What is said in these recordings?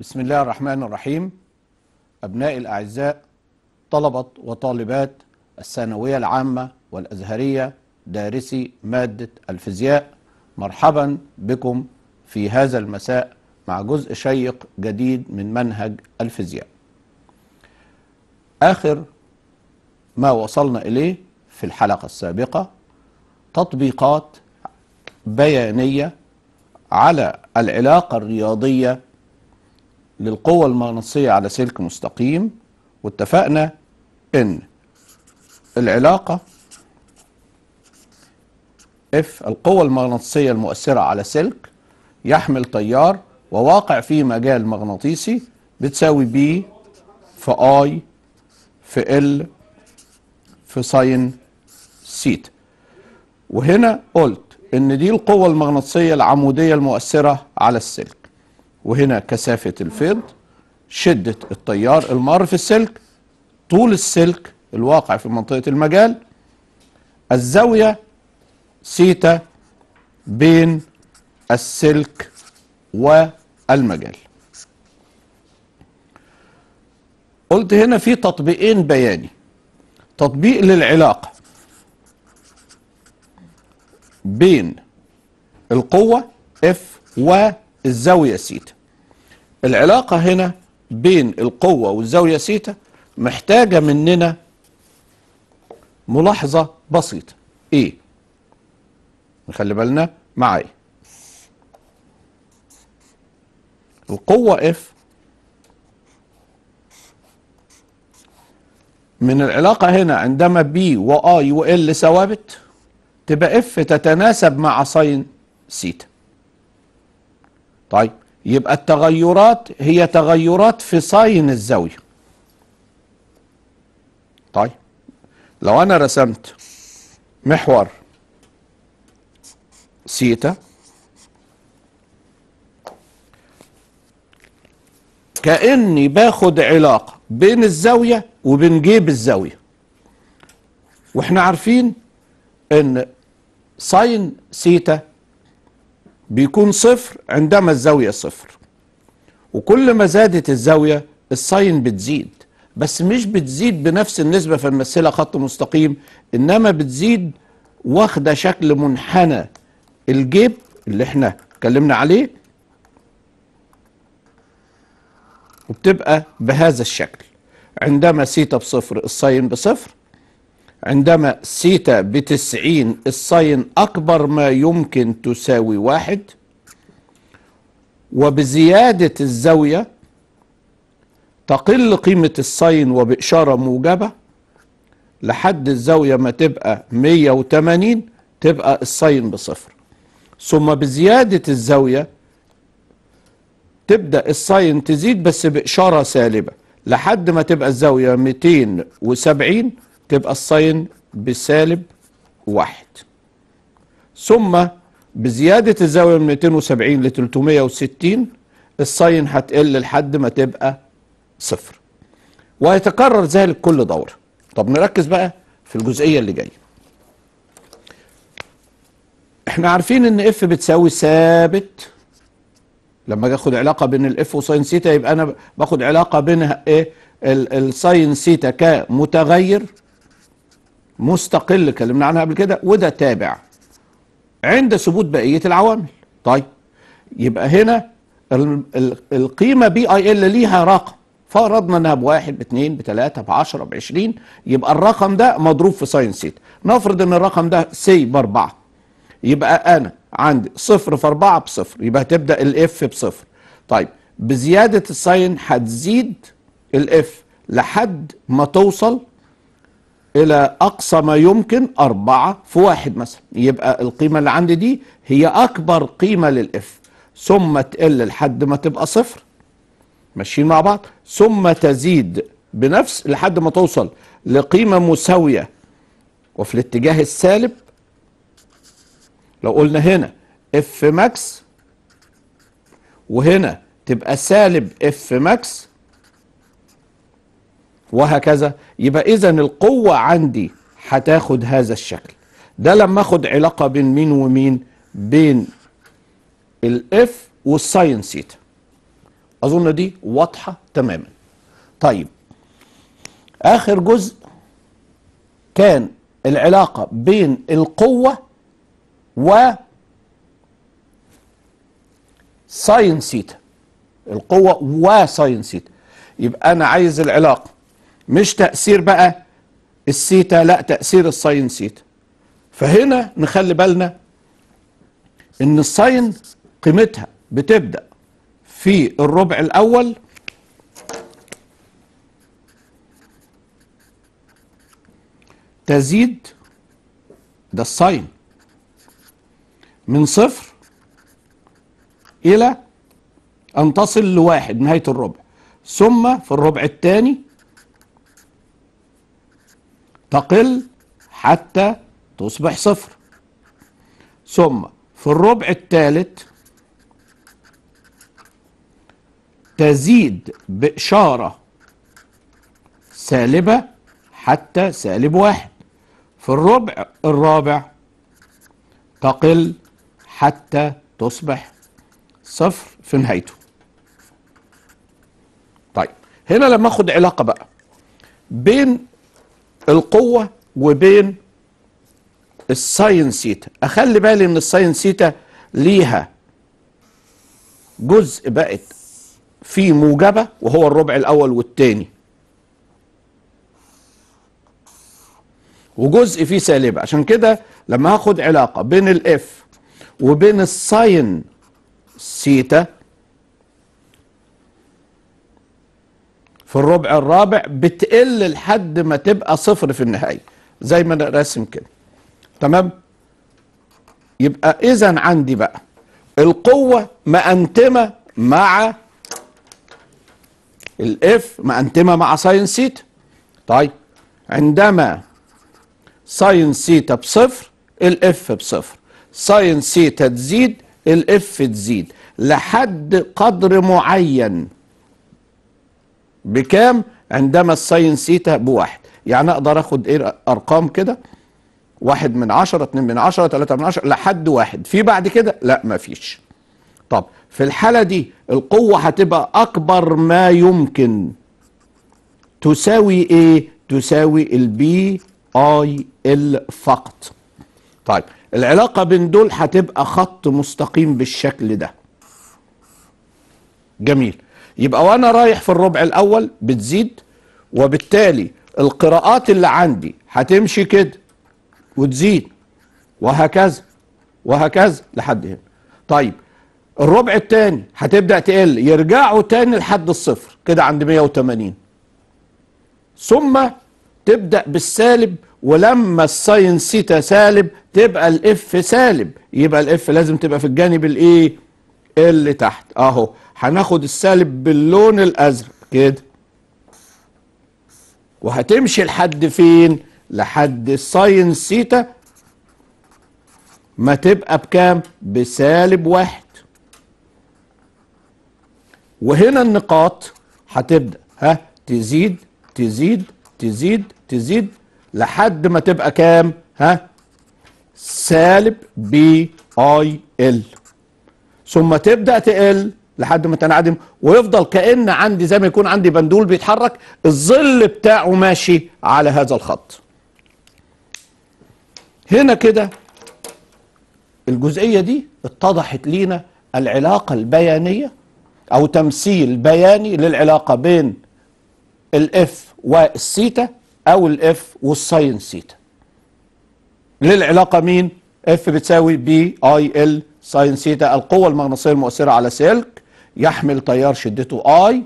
بسم الله الرحمن الرحيم أبنائي الأعزاء طلبة وطالبات الثانوية العامة والأزهرية دارسي مادة الفيزياء مرحبا بكم في هذا المساء مع جزء شيق جديد من منهج الفيزياء آخر ما وصلنا إليه في الحلقة السابقة تطبيقات بيانية على العلاقة الرياضية للقوة المغناطيسية على سلك مستقيم واتفقنا ان العلاقة اف القوة المغناطيسية المؤثرة على سلك يحمل تيار وواقع في مجال مغناطيسي بتساوي بي في اي في ال في ساين سيت وهنا قلت ان دي القوة المغناطيسية العمودية المؤثرة على السلك وهنا كثافة الفيض شدة التيار المار في السلك طول السلك الواقع في منطقة المجال الزاوية سيتا بين السلك والمجال قلت هنا في تطبيقين بياني تطبيق للعلاقة بين القوة F والزاوية سيتا العلاقة هنا بين القوة والزاوية سيتا محتاجة مننا ملاحظة بسيطة ايه نخلي بالنا معايا القوة اف من العلاقة هنا عندما بي و وال و ثوابت تبقى اف تتناسب مع ساين سيتا طيب يبقى التغيرات هي تغيرات في ساين الزاوية طيب لو أنا رسمت محور سيتا كأني باخد علاقة بين الزاوية وبين جيب الزاوية واحنا عارفين ان ساين سيتا بيكون صفر عندما الزاوية صفر وكل ما زادت الزاوية الساين بتزيد بس مش بتزيد بنفس النسبة فنمثلها خط مستقيم إنما بتزيد واخدة شكل منحنى الجيب اللي احنا اتكلمنا عليه وبتبقى بهذا الشكل عندما سيتا بصفر الساين بصفر عندما سيتا بتسعين الصين أكبر ما يمكن تساوي واحد وبزيادة الزاوية تقل قيمة الصين وبإشارة موجبة لحد الزاوية ما تبقى 180 تبقى الصين بصفر ثم بزيادة الزاوية تبدأ الصين تزيد بس بإشارة سالبة لحد ما تبقى الزاوية 270 تبقى الساين بسالب واحد ثم بزيادة الزاوية من 270 ل 360 الساين هتقل لحد ما تبقى صفر وهيتكرر ذلك كل دورة طب نركز بقى في الجزئية اللي جاية احنا عارفين ان اف بتساوي ثابت لما اجي اخد علاقه بين الاف وساين سيتا يبقى انا باخد علاقه بين ايه الساين سيتا كمتغير مستقل كلمنا عنها قبل كده وده تابع عند ثبوت بقيه العوامل طيب يبقى هنا القيمه بي اي ال ليها رقم فرضنا انها بواحد باثنين بثلاثه بعشره بعشرين يبقى الرقم ده مضروب في ساين سيتا نفرض ان الرقم ده سي باربعه يبقى انا عندي صفر في اربعه بصفر يبقى هتبدا الاف بصفر طيب بزياده الساين هتزيد الاف لحد ما توصل إلى أقصى ما يمكن أربعة في واحد مثلا يبقى القيمة اللي عندي دي هي أكبر قيمة للإف ثم تقل لحد ما تبقى صفر ماشيين مع بعض ثم تزيد بنفس لحد ما توصل لقيمة مساوية وفي الاتجاه السالب لو قلنا هنا اف ماكس وهنا تبقى سالب اف ماكس وهكذا يبقى إذا القوة عندي هتاخد هذا الشكل ده لما اخد علاقة بين مين ومين بين الاف والساين سيتا أظن دي واضحة تماما طيب آخر جزء كان العلاقة بين القوة و ساين سيتا القوة وساين سيتا يبقى أنا عايز العلاقة مش تأثير بقى السيتا لا تأثير الساين سيتا فهنا نخلي بالنا ان الساين قيمتها بتبدأ في الربع الأول تزيد ده الساين من صفر إلى أن تصل لواحد نهاية الربع ثم في الربع الثاني تقل حتى تصبح صفر ثم في الربع الثالث تزيد بإشارة سالبة حتى سالب واحد في الربع الرابع تقل حتى تصبح صفر في نهايته طيب هنا لما اخد علاقة بقى بين القوه وبين الساين سيتا اخلي بالي ان الساين سيتا ليها جزء بقت فيه موجبه وهو الربع الاول والثاني وجزء فيه سالبه عشان كده لما هاخد علاقه بين الاف وبين الساين سيتا في الربع الرابع بتقل لحد ما تبقى صفر في النهاية زي ما انا راسم كده تمام يبقى إذا عندي بقى القوة مأنتمة مع الاف مأنتمة مع ساين سيتا طيب عندما ساين سيتا بصفر الاف بصفر ساين سيتا تزيد الاف تزيد لحد قدر معين بكام عندما الساين سيتا بواحد يعني اقدر اخد ايه ارقام كده واحد من عشرة اتنين من عشرة تلاتة من عشرة لحد واحد في بعد كده لا مفيش طب في الحالة دي القوة هتبقى اكبر ما يمكن تساوي ايه تساوي البي اي ال فقط طيب العلاقة بين دول هتبقى خط مستقيم بالشكل ده جميل يبقى وانا رايح في الربع الاول بتزيد وبالتالي القراءات اللي عندي هتمشي كده وتزيد وهكذا وهكذا لحد هنا طيب الربع الثاني هتبدا تقل يرجعوا تاني لحد الصفر كده عند 180 ثم تبدا بالسالب ولما الساين سيتا سالب تبقى الاف سالب يبقى الاف لازم تبقى في الجانب الايه اللي تحت اهو هناخد السالب باللون الازرق كده وهتمشي لحد فين لحد الساين سيتا ما تبقى بكام بسالب واحد وهنا النقاط هتبدا ها تزيد تزيد تزيد تزيد لحد ما تبقى كام ها سالب بي اي ال ثم تبدا تقل لحد ما تنعدم ويفضل كأن عندي زي ما يكون عندي بندول بيتحرك الظل بتاعه ماشي على هذا الخط هنا كده الجزئية دي اتضحت لينا العلاقة البيانية أو تمثيل بياني للعلاقة بين الاف والسيتا أو الاف والساين سيتا للعلاقة مين؟ اف بتساوي بي اي ال ساين سيتا القوة المغناطيسية المؤثرة على سلك يحمل تيار شدته اي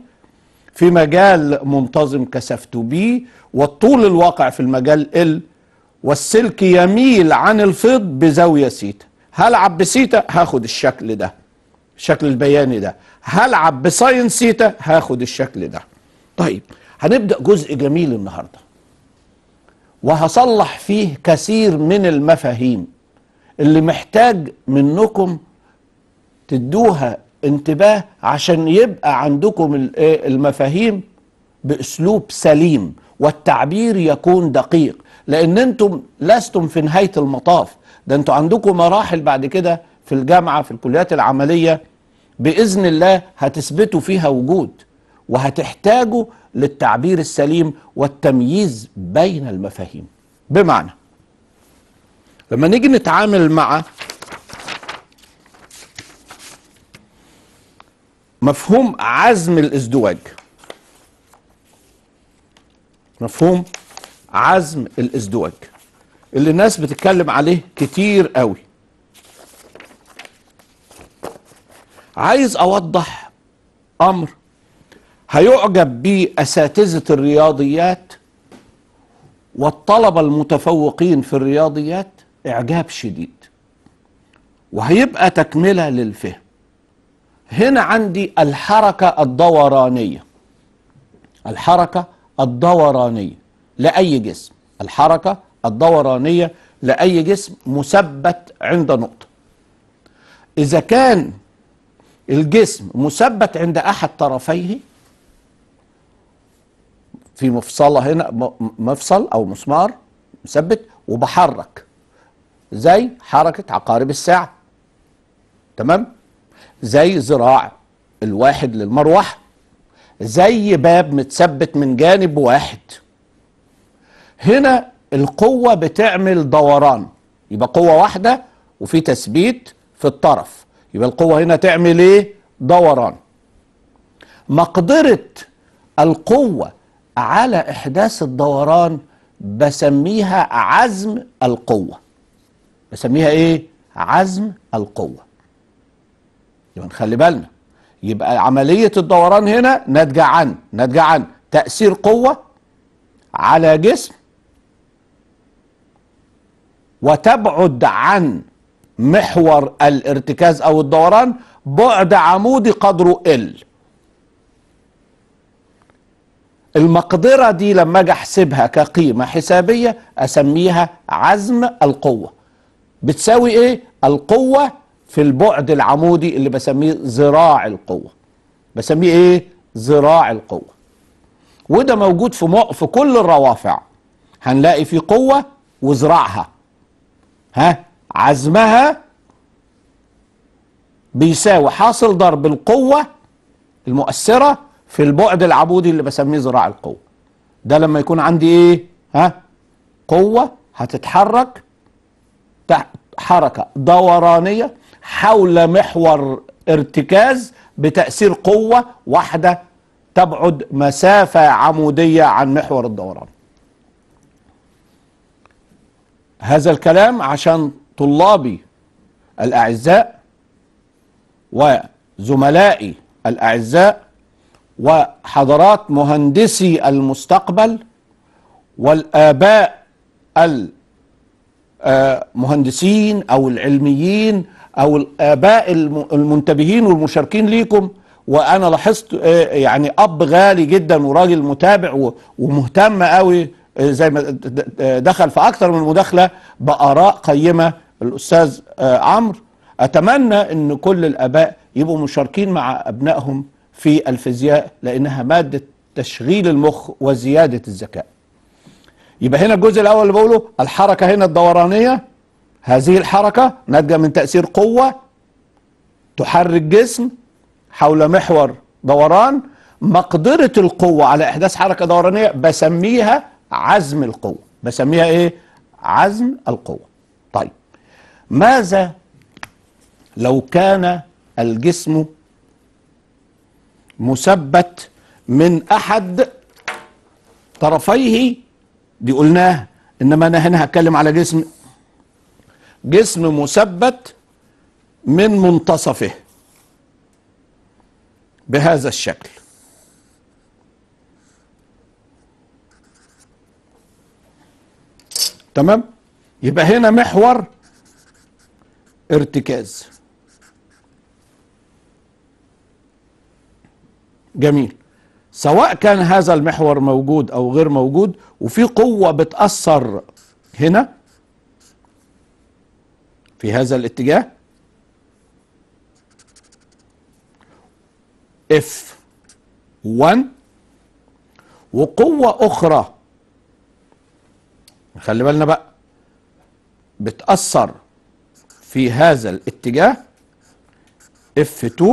في مجال منتظم كثافته بي والطول الواقع في المجال ال والسلك يميل عن الفيض بزاويه سيتا هلعب بسيتا هاخد الشكل ده الشكل البياني ده هلعب بساين سيتا هاخد الشكل ده طيب هنبدا جزء جميل النهارده وهصلح فيه كثير من المفاهيم اللي محتاج منكم تدوها انتباه عشان يبقى عندكم إيه، المفاهيم باسلوب سليم والتعبير يكون دقيق لان انتم لستم في نهايه المطاف ده انتم عندكم مراحل بعد كده في الجامعه في الكليات العمليه باذن الله هتثبتوا فيها وجود وهتحتاجوا للتعبير السليم والتمييز بين المفاهيم بمعنى لما نيجي نتعامل مع مفهوم عزم الازدواج مفهوم عزم الازدواج اللي الناس بتتكلم عليه كتير قوي عايز اوضح امر هيعجب بيه اساتذه الرياضيات والطلبه المتفوقين في الرياضيات اعجاب شديد وهيبقى تكمله للفهم هنا عندي الحركة الدورانية الحركة الدورانية لأي جسم الحركة الدورانية لأي جسم مثبت عند نقطة إذا كان الجسم مثبت عند أحد طرفيه في مفصلة هنا مفصل أو مسمار مثبت وبحرك زي حركة عقارب الساعة تمام؟ زي ذراع الواحد للمروحة زي باب متثبت من جانب واحد هنا القوة بتعمل دوران يبقى قوة واحدة وفي تثبيت في الطرف يبقى القوة هنا تعمل ايه دوران مقدرة القوة على إحداث الدوران بسميها عزم القوة بسميها ايه عزم القوه يبقى نخلي بالنا يبقى عملية الدوران هنا ناتجة عن ناتجة عن تأثير قوة على جسم وتبعد عن محور الارتكاز أو الدوران بعد عمودي قدره ال المقدرة دي لما أجي أحسبها كقيمة حسابية أسميها عزم القوة بتساوي إيه؟ القوة في البعد العمودي اللي بسميه ذراع القوه بسميه ايه ذراع القوه وده موجود في مو... في كل الروافع هنلاقي في قوه وذراعها ها عزمها بيساوي حاصل ضرب القوه المؤثره في البعد العمودي اللي بسميه ذراع القوه ده لما يكون عندي ايه ها قوه هتتحرك حركه دورانيه حول محور ارتكاز بتأثير قوة واحدة تبعد مسافة عمودية عن محور الدوران هذا الكلام عشان طلابي الأعزاء وزملائي الأعزاء وحضرات مهندسي المستقبل والآباء المهندسين آه، أو العلميين او الاباء المنتبهين والمشاركين ليكم وانا لاحظت آه، يعني اب غالي جدا وراجل متابع ومهتم قوي آه، زي ما دخل في اكثر من مداخله باراء قيمه الاستاذ آه، عمرو اتمنى ان كل الاباء يبقوا مشاركين مع ابنائهم في الفيزياء لانها ماده تشغيل المخ وزياده الذكاء يبقى هنا الجزء الاول اللي بقوله الحركه هنا الدورانيه هذه الحركة ناتجة من تأثير قوة تحرك جسم حول محور دوران مقدرة القوة على إحداث حركة دورانية بسميها عزم القوة بسميها إيه؟ عزم القوة طيب ماذا لو كان الجسم مثبت من أحد طرفيه دي قلناه إنما أنا هنا هتكلم على جسم جسم مثبت من منتصفه بهذا الشكل تمام يبقى هنا محور ارتكاز جميل سواء كان هذا المحور موجود او غير موجود وفي قوه بتاثر هنا في هذا الاتجاه اف 1 وقوة أخرى خلي بالنا بقى بتأثر في هذا الاتجاه F2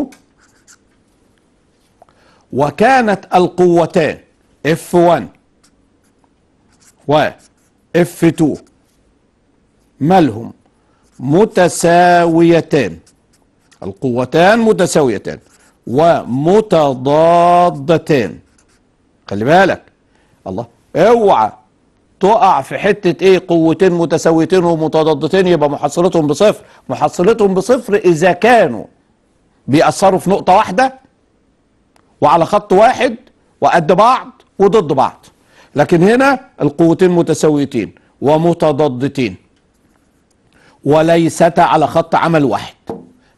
وكانت القوتان F1 و F2 مالهم متساويتان القوتان متساويتان ومتضادتان خلي بالك الله اوعى تقع في حتة ايه قوتين متساويتين ومتضادتين يبقى محصلتهم بصفر محصلتهم بصفر اذا كانوا بيأثروا في نقطة واحدة وعلى خط واحد وقد بعض وضد بعض لكن هنا القوتين متساويتين ومتضادتين وليست على خط عمل واحد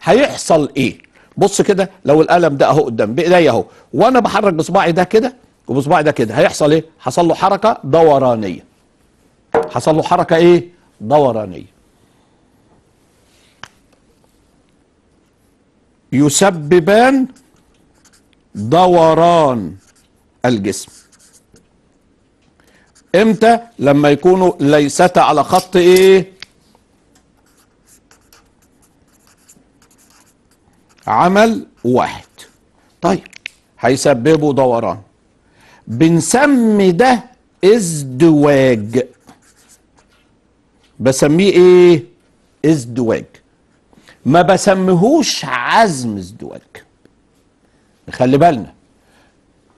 هيحصل ايه بص كده لو القلم ده اهو قدام بايديا اهو وانا بحرك بصباعي ده كده وبصباعي ده كده هيحصل ايه حصل له حركه دورانيه حصل له حركه ايه دورانيه يسببان دوران الجسم امتى لما يكونوا ليست على خط ايه عمل واحد طيب هيسببه دوران بنسمي ده ازدواج بسميه ايه ازدواج ما بسميهوش عزم ازدواج خلي بالنا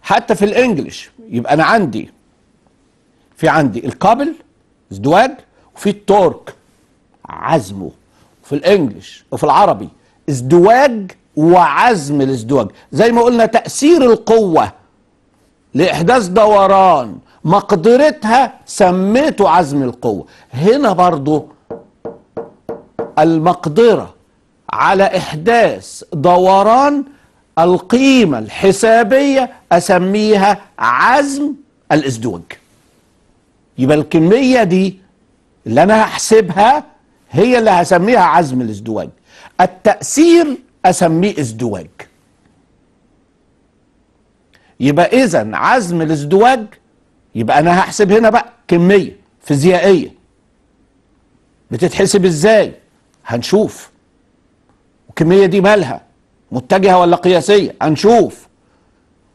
حتى في الانجليش يبقى انا عندي في عندي القابل ازدواج وفي التورك عزمه في الانجليش وفي العربي ازدواج وعزم الازدواج زي ما قلنا تأثير القوة لإحداث دوران مقدرتها سميته عزم القوة هنا برضو المقدرة على إحداث دوران القيمة الحسابية أسميها عزم الازدواج يبقى الكمية دي اللي أنا هحسبها هي اللي هسميها عزم الازدواج التأثير أسميه ازدواج يبقى إذا عزم الازدواج يبقى أنا هحسب هنا بقى كمية فيزيائية بتتحسب إزاي هنشوف الكمية دي مالها متجهة ولا قياسية هنشوف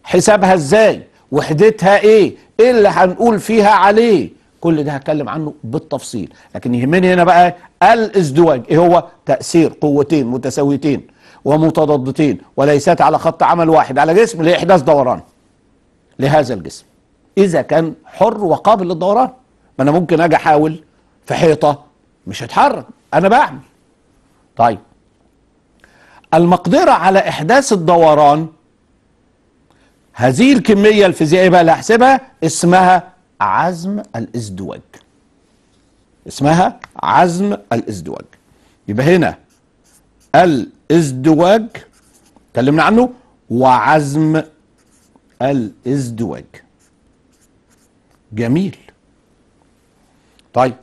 حسابها إزاي وحدتها إيه إيه اللي هنقول فيها عليه كل ده هتكلم عنه بالتفصيل لكن يهمني هنا بقى الازدواج ايه هو تأثير قوتين متساويتين ومتضادتين وليست على خط عمل واحد على جسم لإحداث دوران لهذا الجسم إذا كان حر وقابل للدوران ما أنا ممكن أجي أحاول في حيطة مش هتحرك أنا بعمل طيب المقدرة على إحداث الدوران هذه الكمية الفيزيائية بقى اللي هحسبها اسمها عزم الازدواج اسمها عزم الازدواج يبقى هنا الازدواج اتكلمنا عنه وعزم الازدواج جميل طيب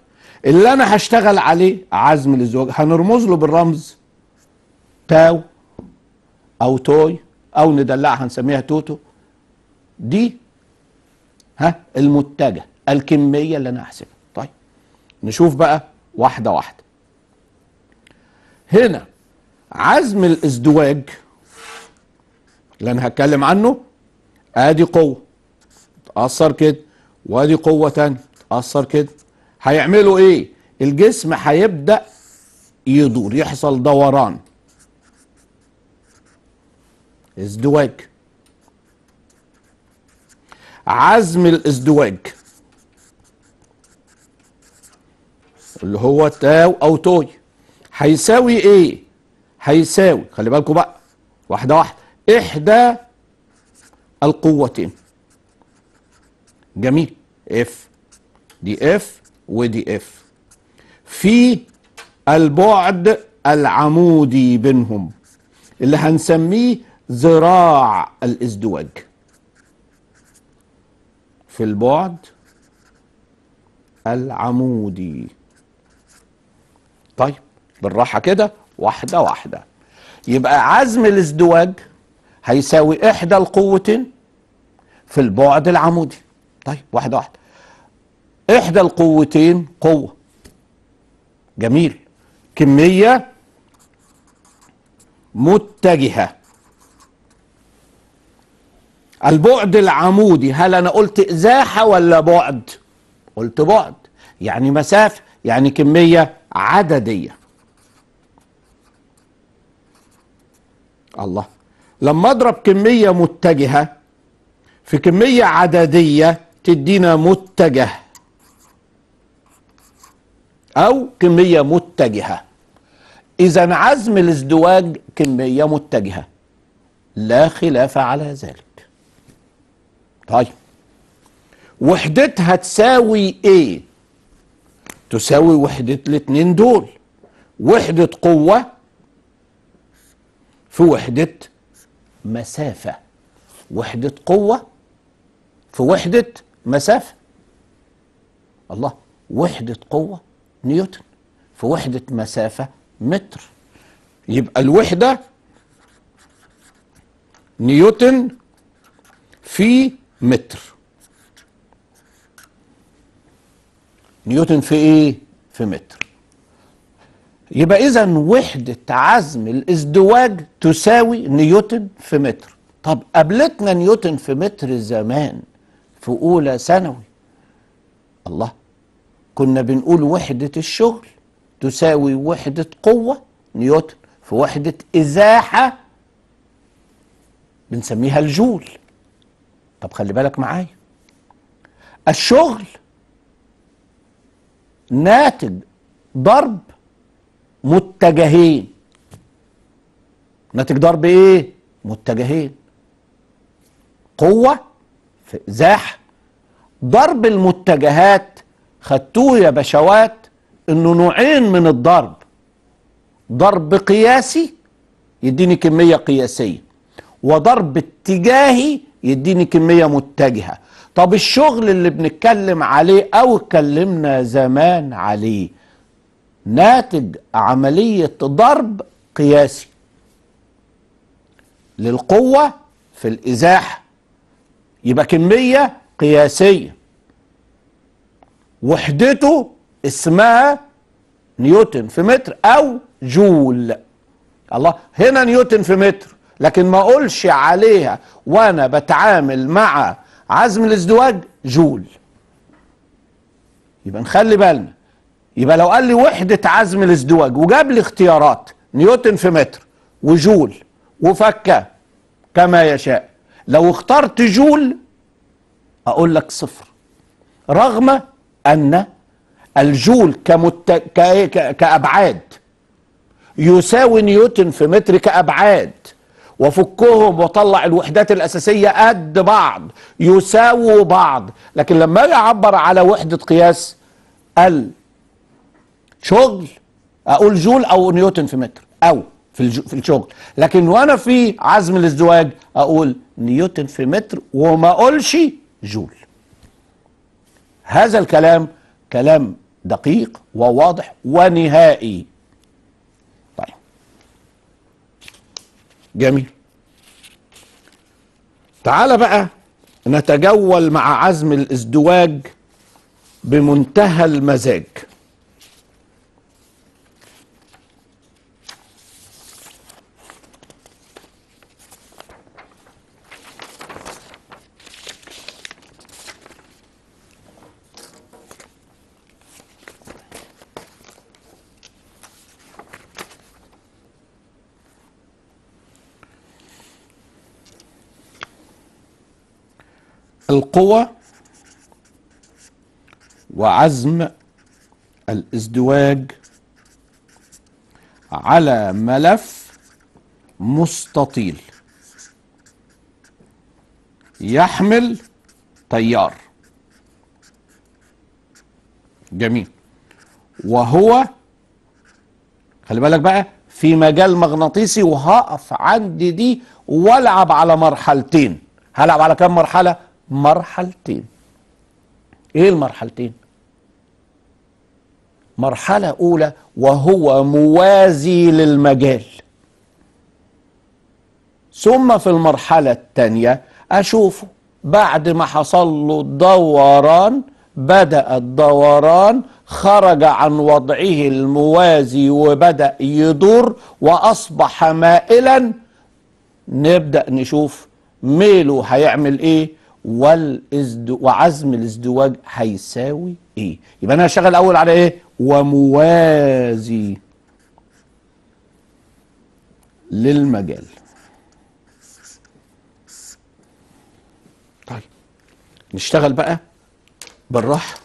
اللي انا هشتغل عليه عزم الازدواج هنرمز له بالرمز تاو او توي او ندلعها هنسميها توتو دي ها المتجه الكميه اللي انا هحسبها نشوف بقى واحدة واحدة هنا عزم الازدواج اللي انا هتكلم عنه ادي قوة تأثر كده وادي قوة تانية تأثر كده هيعملوا ايه الجسم هيبدأ يدور يحصل دوران ازدواج عزم الازدواج اللي هو تاو او توي هيساوي ايه هيساوي خلي بالكم بقى واحده واحده احدى القوتين جميل اف دي اف ودي اف في البعد العمودي بينهم اللي هنسميه ذراع الازدواج في البعد العمودي طيب بالراحه كده واحده واحده يبقى عزم الازدواج هيساوي احدى القوتين في البعد العمودي طيب واحده واحده احدى القوتين قوه جميل كميه متجهه البعد العمودي هل انا قلت ازاحه ولا بعد قلت بعد يعني مسافه يعني كميه عدديه الله لما اضرب كميه متجهه في كميه عدديه تدينا متجه او كميه متجهه اذا عزم الازدواج كميه متجهه لا خلاف على ذلك طيب وحدتها تساوي ايه تساوي وحدة الاتنين دول وحدة قوة في وحدة مسافة وحدة قوة في وحدة مسافة الله وحدة قوة نيوتن في وحدة مسافة متر يبقى الوحدة نيوتن في متر نيوتن في ايه في متر يبقى اذا وحده عزم الازدواج تساوي نيوتن في متر طب قابلتنا نيوتن في متر زمان في اولى ثانوي الله كنا بنقول وحده الشغل تساوي وحده قوه نيوتن في وحده ازاحه بنسميها الجول طب خلي بالك معايا الشغل ناتج ضرب متجهين ناتج ضرب ايه متجهين قوه في ازاح ضرب المتجهات خدتوه يا بشوات انه نوعين من الضرب ضرب قياسي يديني كميه قياسيه وضرب اتجاهي يديني كميه متجهه طب الشغل اللي بنتكلم عليه او اتكلمنا زمان عليه ناتج عملية ضرب قياسي للقوة في الإزاحة يبقى كمية قياسية وحدته اسمها نيوتن في متر أو جول الله هنا نيوتن في متر لكن ما أقولش عليها وأنا بتعامل مع عزم الازدواج جول يبقى نخلي بالنا يبقى لو قال لي وحدة عزم الازدواج وجاب لي اختيارات نيوتن في متر وجول وفكة كما يشاء لو اخترت جول اقول لك صفر رغم ان الجول كمت... ك... كابعاد يساوي نيوتن في متر كابعاد وفكهم وطلع الوحدات الأساسية قد بعض يساووا بعض لكن لما يعبر على وحدة قياس الشغل أقول جول أو نيوتن في متر أو في في الشغل لكن وأنا في عزم الازدواج أقول نيوتن في متر وما أقولش جول هذا الكلام كلام دقيق وواضح ونهائي جميل تعال بقى نتجول مع عزم الازدواج بمنتهى المزاج القوة وعزم الازدواج على ملف مستطيل يحمل تيار جميل وهو خلي بالك بقى في مجال مغناطيسي وهقف عند دي والعب على مرحلتين هلعب على كام مرحله مرحلتين ايه المرحلتين مرحلة أولى وهو موازي للمجال ثم في المرحلة الثانية أشوفه بعد ما حصل له الدوران بدأ الدوران خرج عن وضعه الموازي وبدأ يدور وأصبح مائلا نبدأ نشوف ميله هيعمل إيه والازد... وعزم الازدواج هيساوي ايه يبقى انا هشتغل الاول على ايه وموازي للمجال طيب نشتغل بقى بالراحه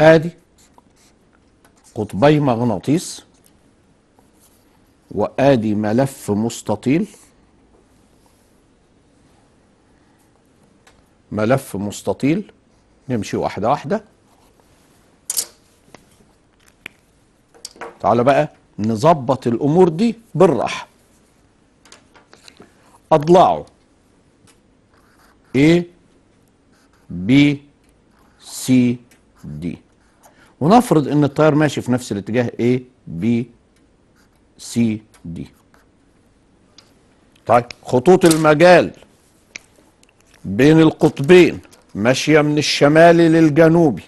ادي قطبي مغناطيس وادي ملف مستطيل ملف مستطيل نمشي واحدة واحدة تعالى بقى نظبط الأمور دي بالراحة أضلاعه A B C D ونفرض ان التيار ماشي في نفس الاتجاه A B C D طيب خطوط المجال بين القطبين ماشية من الشمالي للجنوبي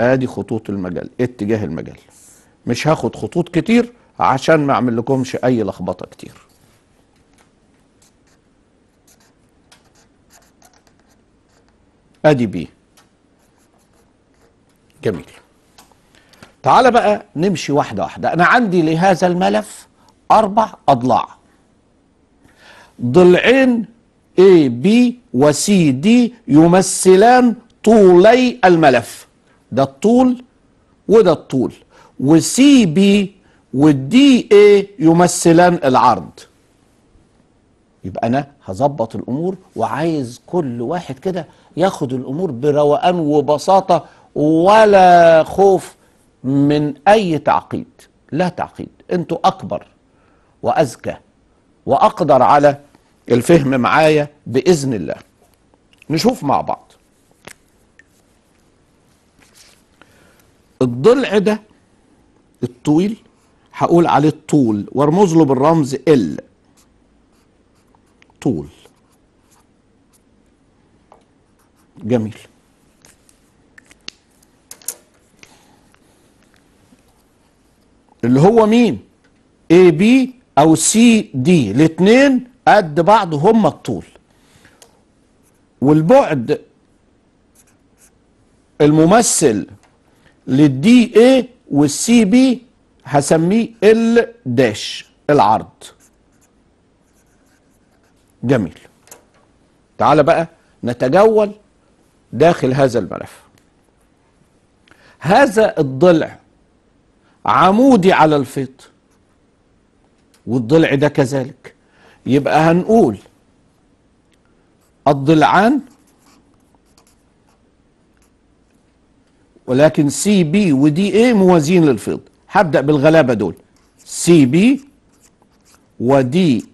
ادي خطوط المجال اتجاه المجال مش هاخد خطوط كتير عشان ما اعمل لكمش اي لخبطة كتير ادي بيه جميل تعال بقى نمشي واحدة واحدة أنا عندي لهذا الملف أربع أضلاع ضلعين A B و C D يمثلان طولي الملف ده الطول وده الطول و C B و D A يمثلان العرض يبقى أنا هظبط الأمور وعايز كل واحد كده ياخد الأمور بروقان وبساطة ولا خوف من أي تعقيد لا تعقيد أنتوا أكبر وأزكى وأقدر على الفهم معايا بإذن الله نشوف مع بعض الضلع ده الطويل هقول عليه الطول وارمز له بالرمز ال طول جميل اللي هو مين اي بي او سي دي الاثنين قد بعض هما الطول والبعد الممثل للدي اي والسي بي هسميه ال داش العرض جميل تعال بقى نتجول داخل هذا الملف هذا الضلع عمودي على الفيض والضلع ده كذلك يبقى هنقول الضلعان ولكن سي بي ودي ايه موازين للفيض هبدأ بالغلابة دول سي بي ودي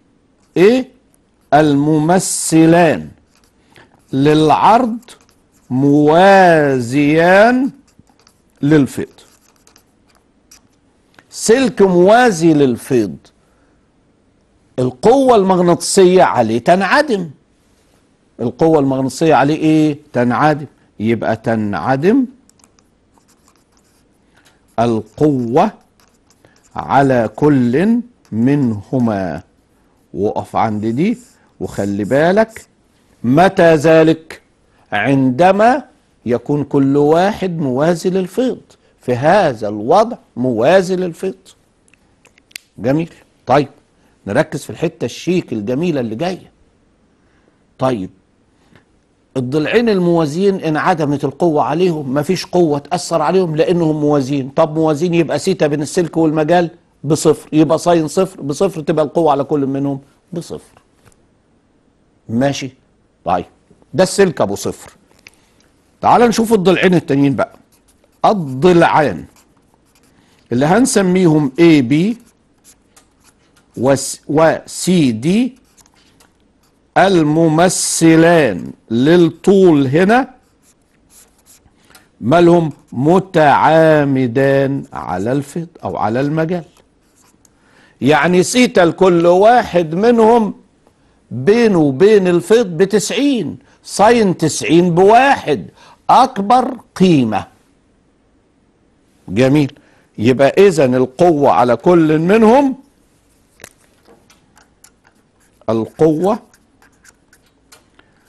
ايه الممثلان للعرض موازيان للفيض سلك موازي للفيض القوة المغناطيسية عليه تنعدم القوة المغناطيسية عليه ايه تنعدم يبقى تنعدم القوة على كل منهما وقف عند دي وخلي بالك متى ذلك عندما يكون كل واحد موازي للفيض في هذا الوضع موازي للفيض جميل طيب نركز في الحتة الشيك الجميلة اللي جاية طيب الضلعين الموازيين انعدمت القوة عليهم مفيش قوة تأثر عليهم لأنهم موازين طب موازين يبقى سيتا بين السلك والمجال بصفر يبقى ساين صفر بصفر تبقى القوة على كل منهم بصفر ماشي طيب ده السلك أبو صفر تعال نشوف الضلعين التانيين بقى الضلعان اللي هنسميهم A B و C D الممثلان للطول هنا مالهم متعامدان على الفض أو على المجال يعني سيتا لكل واحد منهم بينه وبين الفض بتسعين ساين تسعين بواحد أكبر قيمة جميل يبقى اذا القوة على كل منهم القوة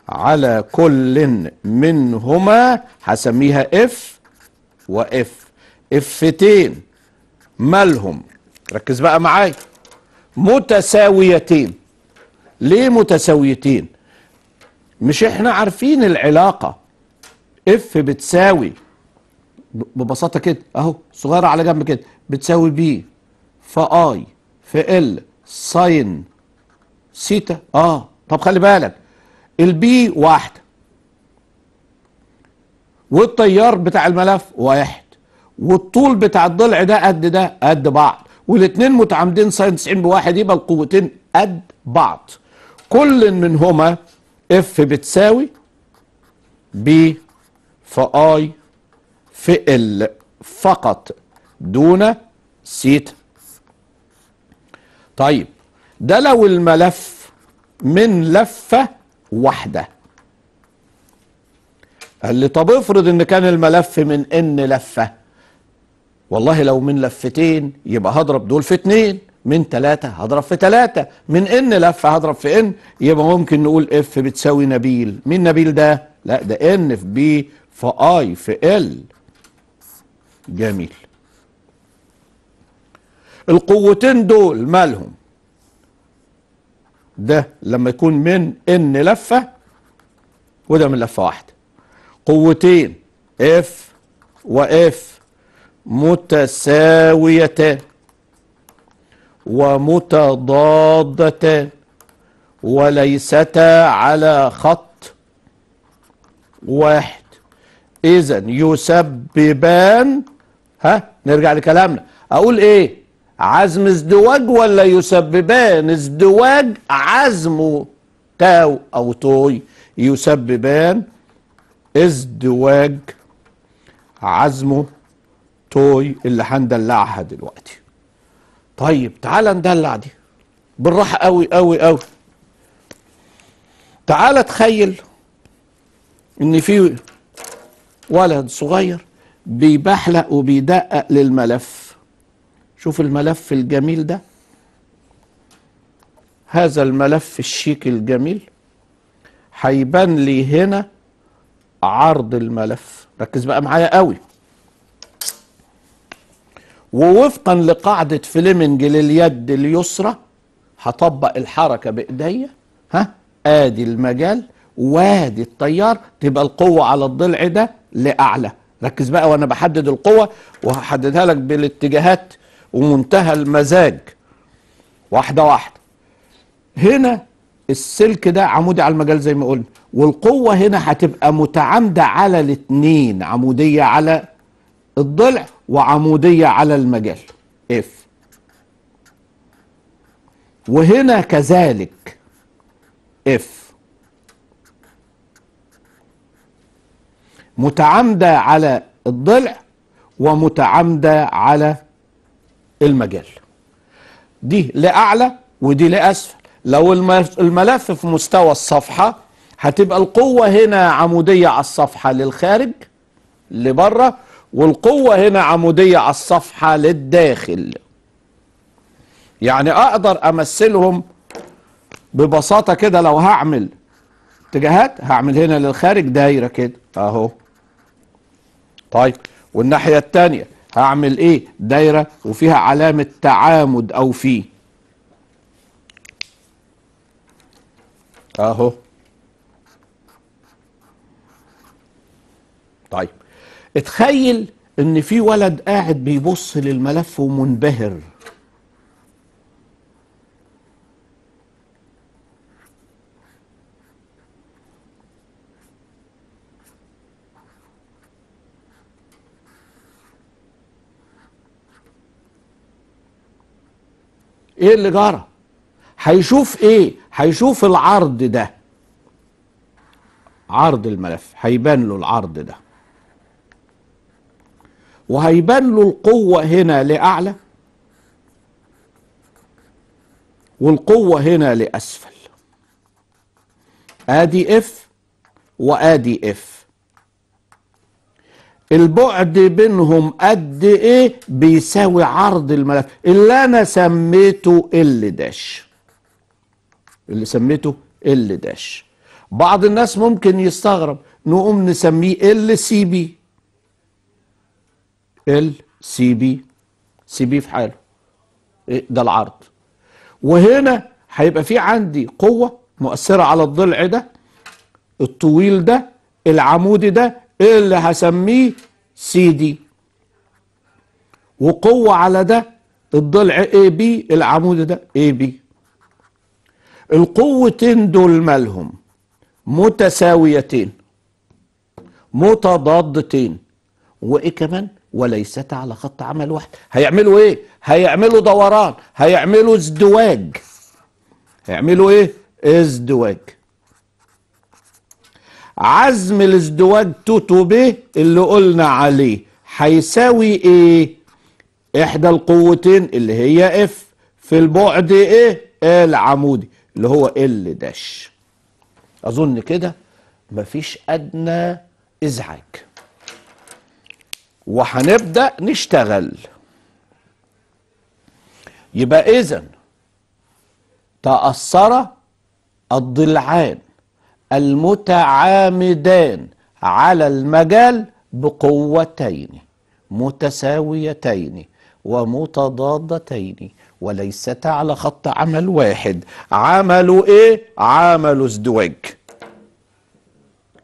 على كل منهما هسميها اف واف افتين مالهم ركز بقى معايا متساويتين ليه متساويتين مش احنا عارفين العلاقة اف بتساوي ببساطه كده اهو صغيره على جنب كده بتساوي بي في اي في ال ساين سيتا اه طب خلي بالك البي واحده والتيار بتاع الملف واحد والطول بتاع الضلع ده قد ده قد بعض والاثنين متعامدين ساين 90 بواحد يبقى القوتين قد بعض كل منهما اف بتساوي بي في اي ال فقط دون سيت طيب ده لو الملف من لفة واحدة قال لي طب افرض ان كان الملف من ان لفة والله لو من لفتين يبقى هضرب دول في اتنين من تلاتة هضرب في تلاتة من ان لفة هضرب في ان يبقى ممكن نقول اف بتساوي نبيل مين نبيل ده لا ده ان في بي في اي في ال جميل القوتين دول مالهم ده لما يكون من ان لفه وده من لفه واحده قوتين اف واف متساويتان ومتضادتان وليستا على خط واحد اذا يسببان ها نرجع لكلامنا اقول ايه عزم ازدواج ولا يسببان ازدواج عزم تاو او توي يسببان ازدواج عزمه توي اللي هندلعها دلوقتي طيب تعال ندلع دي بالراحة قوي قوي قوي تعال تخيل ان في ولد صغير بيبحلق وبيدقق للملف شوف الملف الجميل ده هذا الملف الشيك الجميل هيبان لي هنا عرض الملف ركز بقى معايا قوي ووفقا لقاعدة فليمنج لليد اليسرى هطبق الحركة بإيديا ها آدي المجال وادي التيار تبقى القوة على الضلع ده لأعلى ركز بقى وانا بحدد القوة وهحددها لك بالاتجاهات ومنتهى المزاج واحدة واحدة هنا السلك ده عمودي على المجال زي ما قلنا والقوة هنا هتبقى متعامدة على الاتنين عمودية على الضلع وعمودية على المجال اف وهنا كذلك اف متعامده على الضلع ومتعامده على المجال دي لاعلى ودي لاسفل لو الملف في مستوى الصفحه هتبقى القوه هنا عموديه على الصفحه للخارج لبره والقوه هنا عموديه على الصفحه للداخل يعني اقدر امثلهم ببساطه كده لو هعمل اتجاهات هعمل هنا للخارج دايره كده اهو طيب والناحيه الثانيه هعمل ايه دايره وفيها علامه تعامد او في اهو طيب اتخيل ان في ولد قاعد بيبص للملف ومنبهر ايه اللي جرى هيشوف ايه هيشوف العرض ده عرض الملف هيبان له العرض ده وهيبان له القوة هنا لأعلى والقوة هنا لأسفل ادي اف وادي اف البعد بينهم قد ايه بيساوي عرض الملف اللي انا سميته ال داش اللي سميته ال داش بعض الناس ممكن يستغرب نقوم نسميه ال سي بي ال سي بي سي بي في حاله إيه ده العرض وهنا هيبقى في عندي قوه مؤثره على الضلع ده الطويل ده العمودي ده إيه اللي هسميه سي دي وقوة على ده الضلع اي بي العمود ده اي بي القوتين دول مالهم متساويتين متضادتين وايه كمان وليست على خط عمل واحد هيعملوا ايه هيعملوا دوران هيعملوا ازدواج هيعملوا ايه ازدواج عزم الازدواج توتو ب اللي قلنا عليه هيساوي ايه احدى القوتين اللي هي اف في البعد ايه العمودي اللي هو ال داش اظن كده مفيش ادنى ازعاج وهنبدا نشتغل يبقى اذا تاثر الضلعان المتعامدان على المجال بقوتين متساويتين ومتضادتين وليست على خط عمل واحد عملوا ايه عملوا ازدواج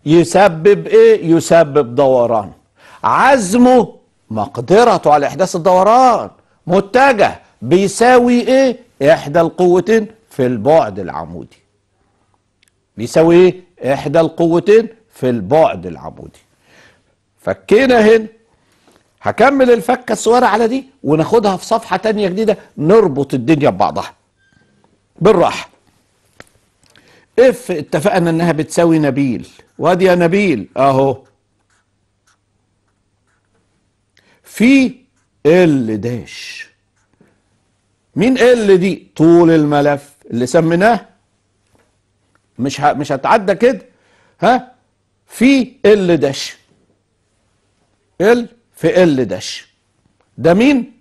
يسبب ايه يسبب دوران عزمه مقدرته على احداث الدوران متجه بيساوي ايه احدى القوتين في البعد العمودي بيساوي ايه احدى القوتين في البعد العمودي فكينا هنا هكمل الفكه الصغيره على دي وناخدها في صفحه تانية جديده نربط الدنيا ببعضها بالراحه اف اتفقنا انها بتساوي نبيل وادي يا نبيل اهو في ال داش مين ال دي طول الملف اللي سميناه مش ه... مش هتعدى كده ها في ال داش ال في ال داش ده مين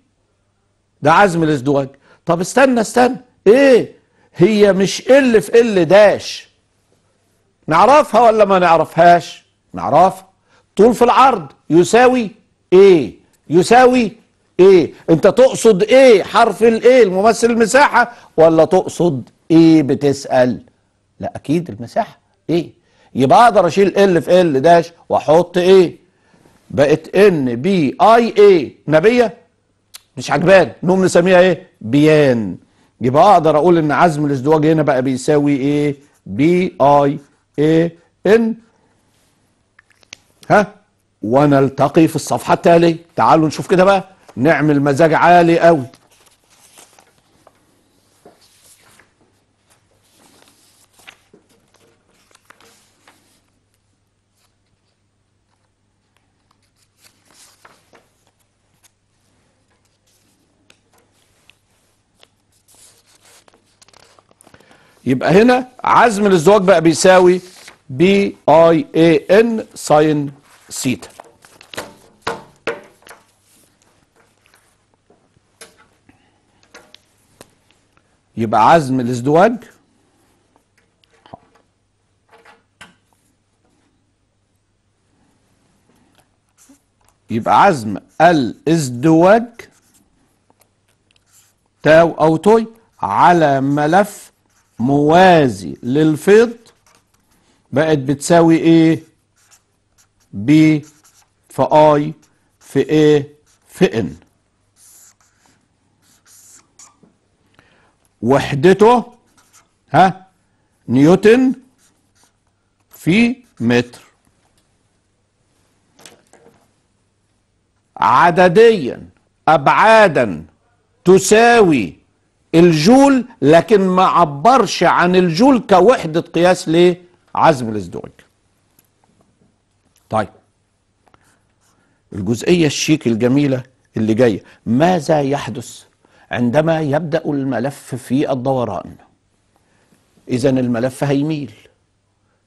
ده عزم الازدواج طب استنى استنى ايه هي مش ال في ال داش نعرفها ولا ما نعرفهاش نعرفها طول في العرض يساوي ايه يساوي ايه انت تقصد ايه حرف الايه الممثل المساحه ولا تقصد ايه بتسال لا اكيد المساحه ايه يبقى اقدر اشيل ال في ال داش واحط ايه بقت ان بي اي ايه نبيه مش عجبان نقوم نسميها ايه بيان يبقى اقدر اقول ان عزم الازدواج هنا بقى بيساوي ايه بي اي ايه ان ها ونلتقي في الصفحه التاليه تعالوا نشوف كده بقى نعمل مزاج عالي قوي يبقى هنا عزم الازدواج بقى بيساوي بي اي اي ان ساين سيتا يبقى عزم الازدواج يبقى عزم الازدواج تاو او توي على ملف موازي للفض بقت بتساوي ايه بي في اي في ايه في ان وحدته ها نيوتن في متر عدديا ابعادا تساوي الجول لكن ما عبرش عن الجول كوحدة قياس لعزم الازدواج طيب الجزئية الشيك الجميلة اللي جاية ماذا يحدث عندما يبدأ الملف في الدوران إذا الملف هيميل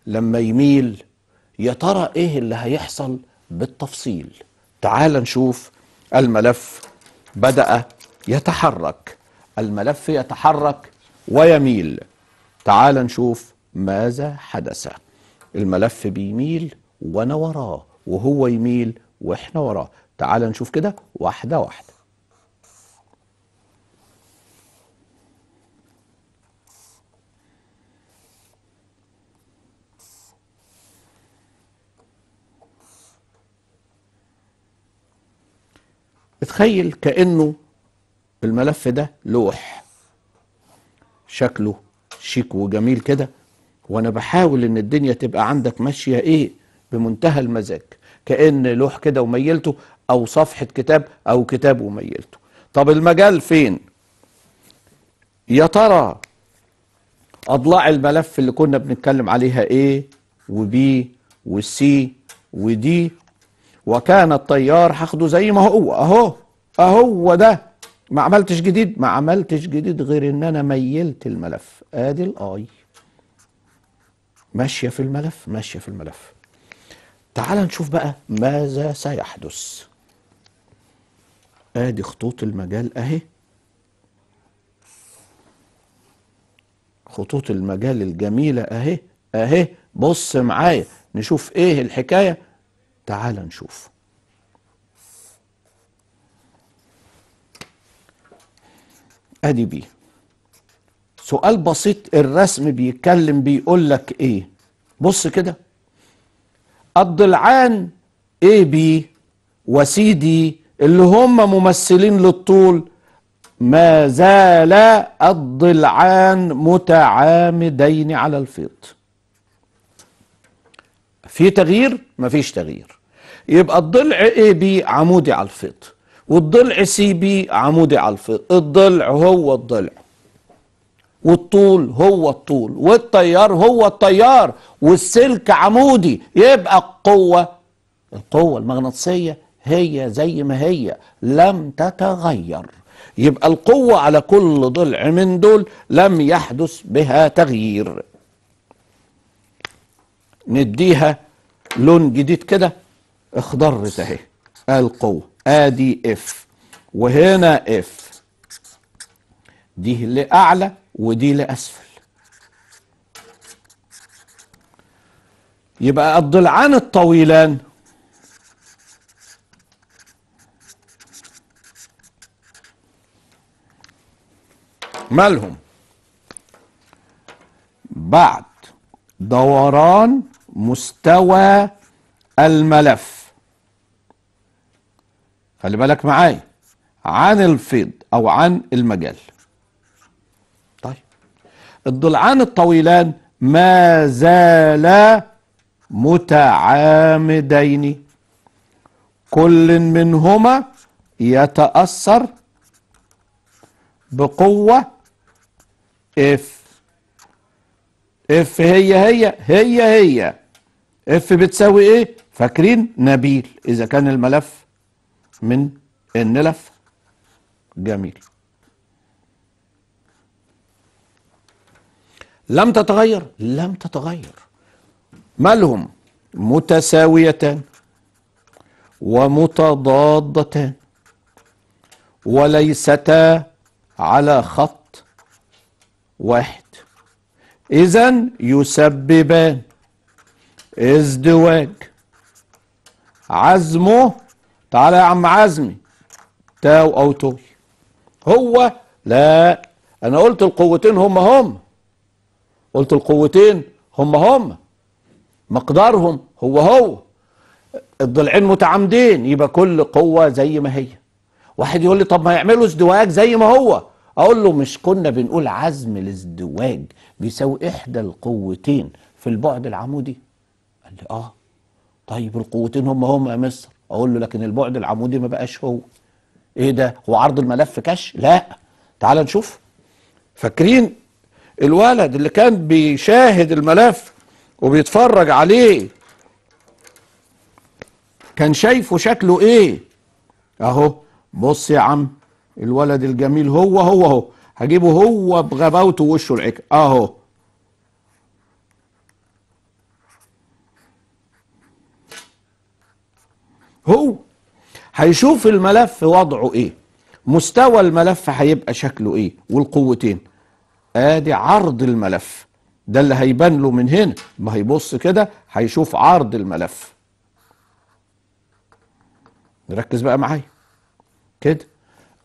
لما يميل يا ترى إيه اللي هيحصل بالتفصيل تعال نشوف الملف بدأ يتحرك الملف يتحرك ويميل تعال نشوف ماذا حدث الملف بيميل وانا وراه وهو يميل واحنا وراه تعال نشوف كده واحده واحده تخيل كانه الملف ده لوح شكله شيك وجميل كده وانا بحاول ان الدنيا تبقى عندك ماشيه ايه بمنتهى المزاج كان لوح كده وميلته او صفحه كتاب او كتاب وميلته طب المجال فين يا ترى اضلاع الملف اللي كنا بنتكلم عليها ايه وبي وسي ودي وكان الطيار هاخده زي ما هو اهو اهو ده ما عملتش جديد ما عملتش جديد غير ان انا ميلت الملف ادي الاي ماشيه في الملف ماشيه في الملف تعال نشوف بقى ماذا سيحدث ادي خطوط المجال اهي خطوط المجال الجميله اهي اهي بص معايا نشوف ايه الحكايه تعال نشوف ادي بي سؤال بسيط الرسم بيتكلم بيقول لك ايه بص كده الضلعان اي بي وسي دي اللي هم ممثلين للطول ما زال الضلعان متعامدين على الفيض في تغيير مفيش تغيير يبقى الضلع اي بي عمودي على الفيض والضلع سي بي عمودي على الفضة الضلع هو الضلع والطول هو الطول والتيار هو التيار والسلك عمودي يبقى القوة القوة المغناطيسية هي زي ما هي لم تتغير يبقى القوة على كل ضلع من دول لم يحدث بها تغيير نديها لون جديد كده اخضرت اهي القوة ادي اف وهنا اف دي لاعلى ودي لاسفل يبقى الضلعان الطويلان مالهم بعد دوران مستوى الملف خلي بالك معايا عن الفيض أو عن المجال طيب الضلعان الطويلان ما زالا متعامدين كل منهما يتأثر بقوة اف اف هي هي هي هي اف بتساوي ايه فاكرين نبيل اذا كان الملف من النلف جميل لم تتغير لم تتغير مالهم متساويتان ومتضادتان وليستا على خط واحد إذا يسببان ازدواج عزمه تعالى يا عم عزمي تاو أو توي هو لا أنا قلت القوتين هم هم قلت القوتين هم هم مقدارهم هو هو الضلعين متعامدين يبقى كل قوة زي ما هي واحد يقول لي طب ما يعملوا ازدواج زي ما هو اقول له مش كنا بنقول عزم الازدواج بيساوي احدى القوتين في البعد العمودي قال لي اه طيب القوتين هم هم يا مصر اقول له لكن البعد العمودي ما بقاش هو ايه ده هو عرض الملف كاش لا تعال نشوف فاكرين الولد اللي كان بيشاهد الملف وبيتفرج عليه كان شايفه شكله ايه اهو بص يا عم الولد الجميل هو هو هو هجيبه هو بغباوته ووشه العكر اهو هو هيشوف الملف وضعه ايه مستوى الملف هيبقى شكله ايه والقوتين ادي عرض الملف ده اللي هيبان له من هنا ما هيبص كده هيشوف عرض الملف نركز بقى معايا كده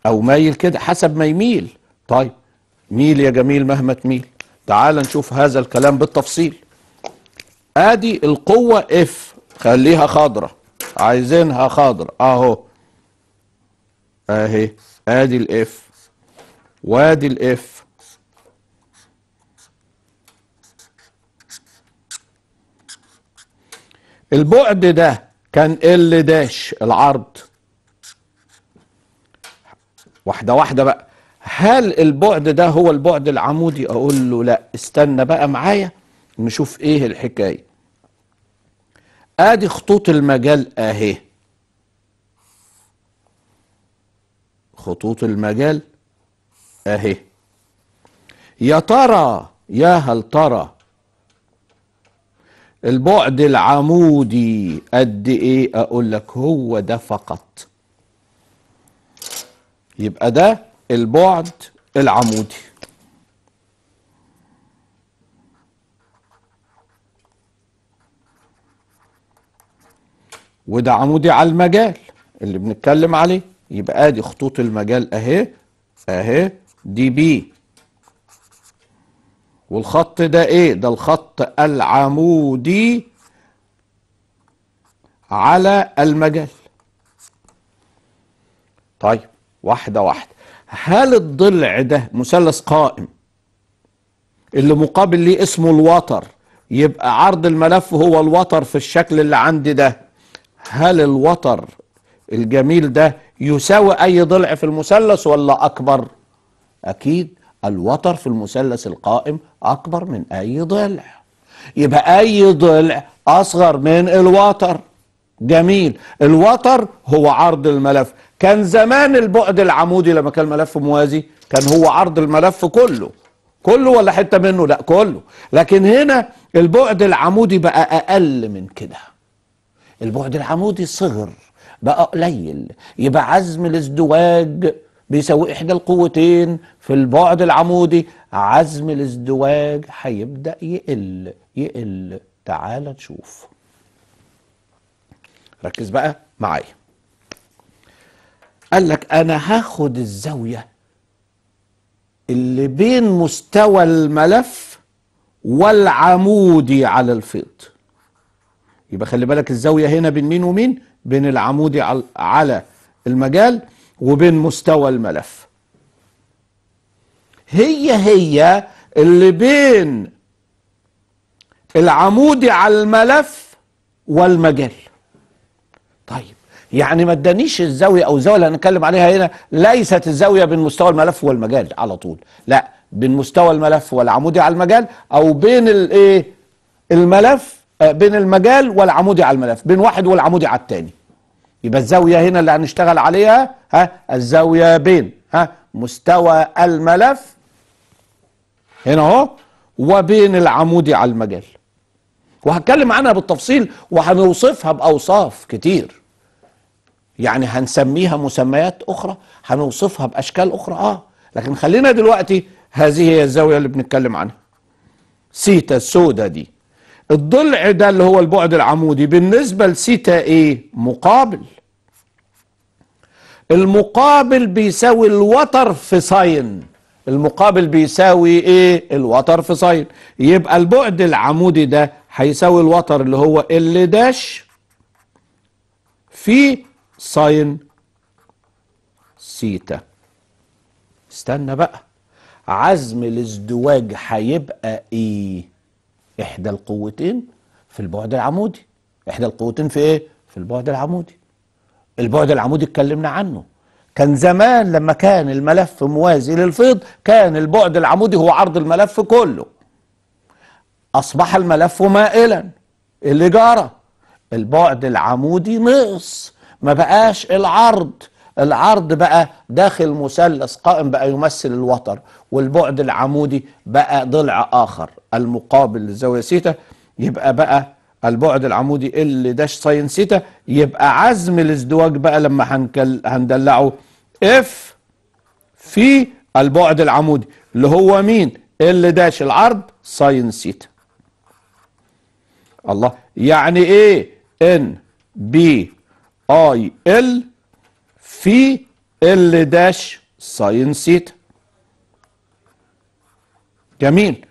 او مايل كده حسب ما يميل طيب ميل يا جميل مهما تميل تعال نشوف هذا الكلام بالتفصيل ادي القوة اف خليها خضرة عايزينها خضر اهو اهي ادي الاف وادي الاف البعد ده كان ال داش العرض واحده واحده بقى هل البعد ده هو البعد العمودي اقول له لا استنى بقى معايا نشوف ايه الحكايه ادي خطوط المجال اهي خطوط المجال اهي يا ترى يا هل ترى البعد العمودي قد ايه اقول لك هو ده فقط يبقى ده البعد العمودي وده عمودي على المجال اللي بنتكلم عليه يبقى ادي خطوط المجال اهي اهي دي بي والخط ده ايه ده الخط العمودي على المجال طيب واحده واحده هل الضلع ده مثلث قائم اللي مقابل ليه اسمه الوتر يبقى عرض الملف هو الوتر في الشكل اللي عندي ده هل الوتر الجميل ده يساوي أي ضلع في المثلث ولا أكبر؟ أكيد الوتر في المثلث القائم أكبر من أي ضلع يبقى أي ضلع أصغر من الوتر جميل الوتر هو عرض الملف كان زمان البعد العمودي لما كان ملف موازي كان هو عرض الملف كله كله ولا حته منه لا كله لكن هنا البعد العمودي بقى اقل من كده البعد العمودي صغر بقى قليل يبقى عزم الازدواج بيساوي احدى القوتين في البعد العمودي عزم الازدواج هيبدا يقل يقل تعال نشوف ركز بقى معايا قال لك انا هاخد الزاويه اللي بين مستوى الملف والعمودي على الفيض يبقى خلي بالك الزاوية هنا بين مين ومين بين العمودي على المجال وبين مستوى الملف هي هي اللي بين العمودي على الملف والمجال طيب يعني ما ادانيش الزاويه او الزاويه اللي هنتكلم عليها هنا ليست الزاويه بين مستوى الملف والمجال على طول لا بين مستوى الملف والعمودي على المجال او بين الايه الملف آه، بين المجال والعمودي على الملف بين واحد والعمودي على الثاني يبقى الزاوية هنا اللي هنشتغل عليها ها الزاوية بين ها مستوى الملف هنا اهو وبين العمودي على المجال وهتكلم عنها بالتفصيل وهنوصفها بأوصاف كتير يعني هنسميها مسميات أخرى هنوصفها بأشكال أخرى آه لكن خلينا دلوقتي هذه هي الزاوية اللي بنتكلم عنها سيتا السوداء دي الضلع ده اللي هو البعد العمودي بالنسبة لسيتا ايه مقابل المقابل بيساوي الوتر في ساين المقابل بيساوي ايه الوتر في ساين يبقى البعد العمودي ده هيساوي الوتر اللي هو ال داش في ساين سيتا استنى بقى عزم الازدواج هيبقى ايه إحدى القوتين في البعد العمودي إحدى القوتين في إيه؟ في البعد العمودي البعد العمودي اتكلمنا عنه كان زمان لما كان الملف موازي للفيض كان البعد العمودي هو عرض الملف كله أصبح الملف مائلا اللي جرى البعد العمودي نقص ما بقاش العرض العرض بقى داخل مثلث قائم بقى يمثل الوتر والبعد العمودي بقى ضلع آخر المقابل للزاوية سيتا يبقى بقى البعد العمودي ال داش ساين سيتا يبقى عزم الازدواج بقى لما هنكل هندلعه اف في البعد العمودي اللي هو مين ال داش العرض ساين سيتا الله يعني ايه ان بي اي ال في ال داش ساين سيتا جميل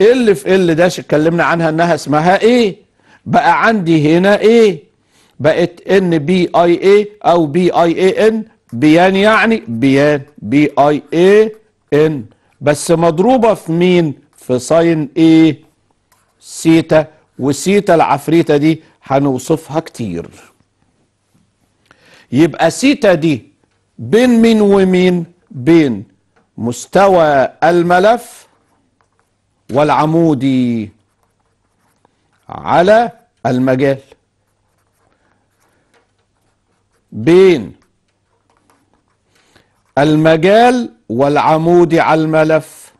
اللي في ال داش اتكلمنا عنها انها اسمها ايه بقى عندي هنا ايه بقت ان بي اي اي او بي اي اي ان بيان يعني بيان بي اي اي ان بس مضروبه في مين في ساين ايه سيتا وسيتا العفريته دي هنوصفها كتير يبقى سيتا دي بين مين ومين بين مستوى الملف والعمودي على المجال بين المجال والعمودي على الملف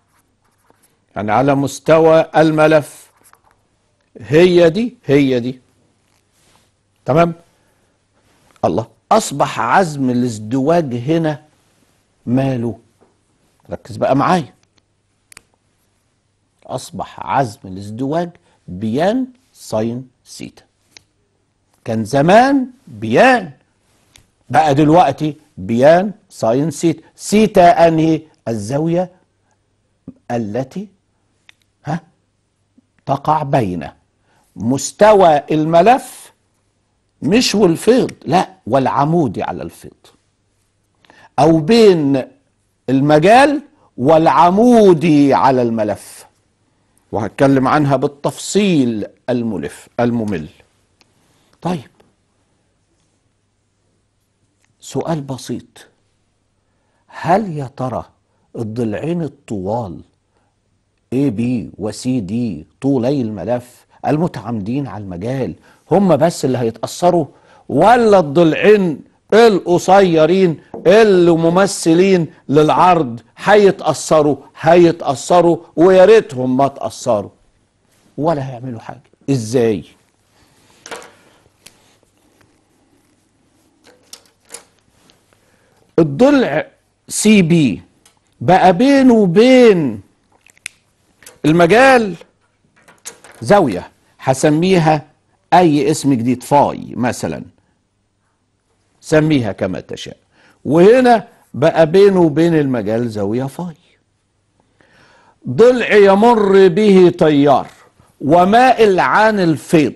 يعني على مستوى الملف هي دي هي دي تمام الله أصبح عزم الازدواج هنا ماله ركز بقى معايا أصبح عزم الازدواج بيان ساين سيتا كان زمان بيان بقى دلوقتي بيان ساين سيتا سيتا أنهي الزاوية التي ها تقع بين مستوى الملف مش والفيض لا والعمودي على الفيض او بين المجال والعمودي على الملف وهتكلم عنها بالتفصيل الملف الممل طيب سؤال بسيط هل يا ترى الضلعين الطوال اي بي وسي دي طولي الملف المتعامدين على المجال هم بس اللي هيتأثروا ولا الضلعين القصيرين اللي ممثلين للعرض هيتأثروا هيتأثروا ويا ريتهم ما تأثروا ولا هيعملوا حاجة ازاي الضلع سي بي بقى بينه وبين المجال زاوية هسميها أي اسم جديد فاي مثلا سميها كما تشاء وهنا بقى بينه وبين المجال زاوية فاي ضلع يمر به طيار ومائل عن الفيض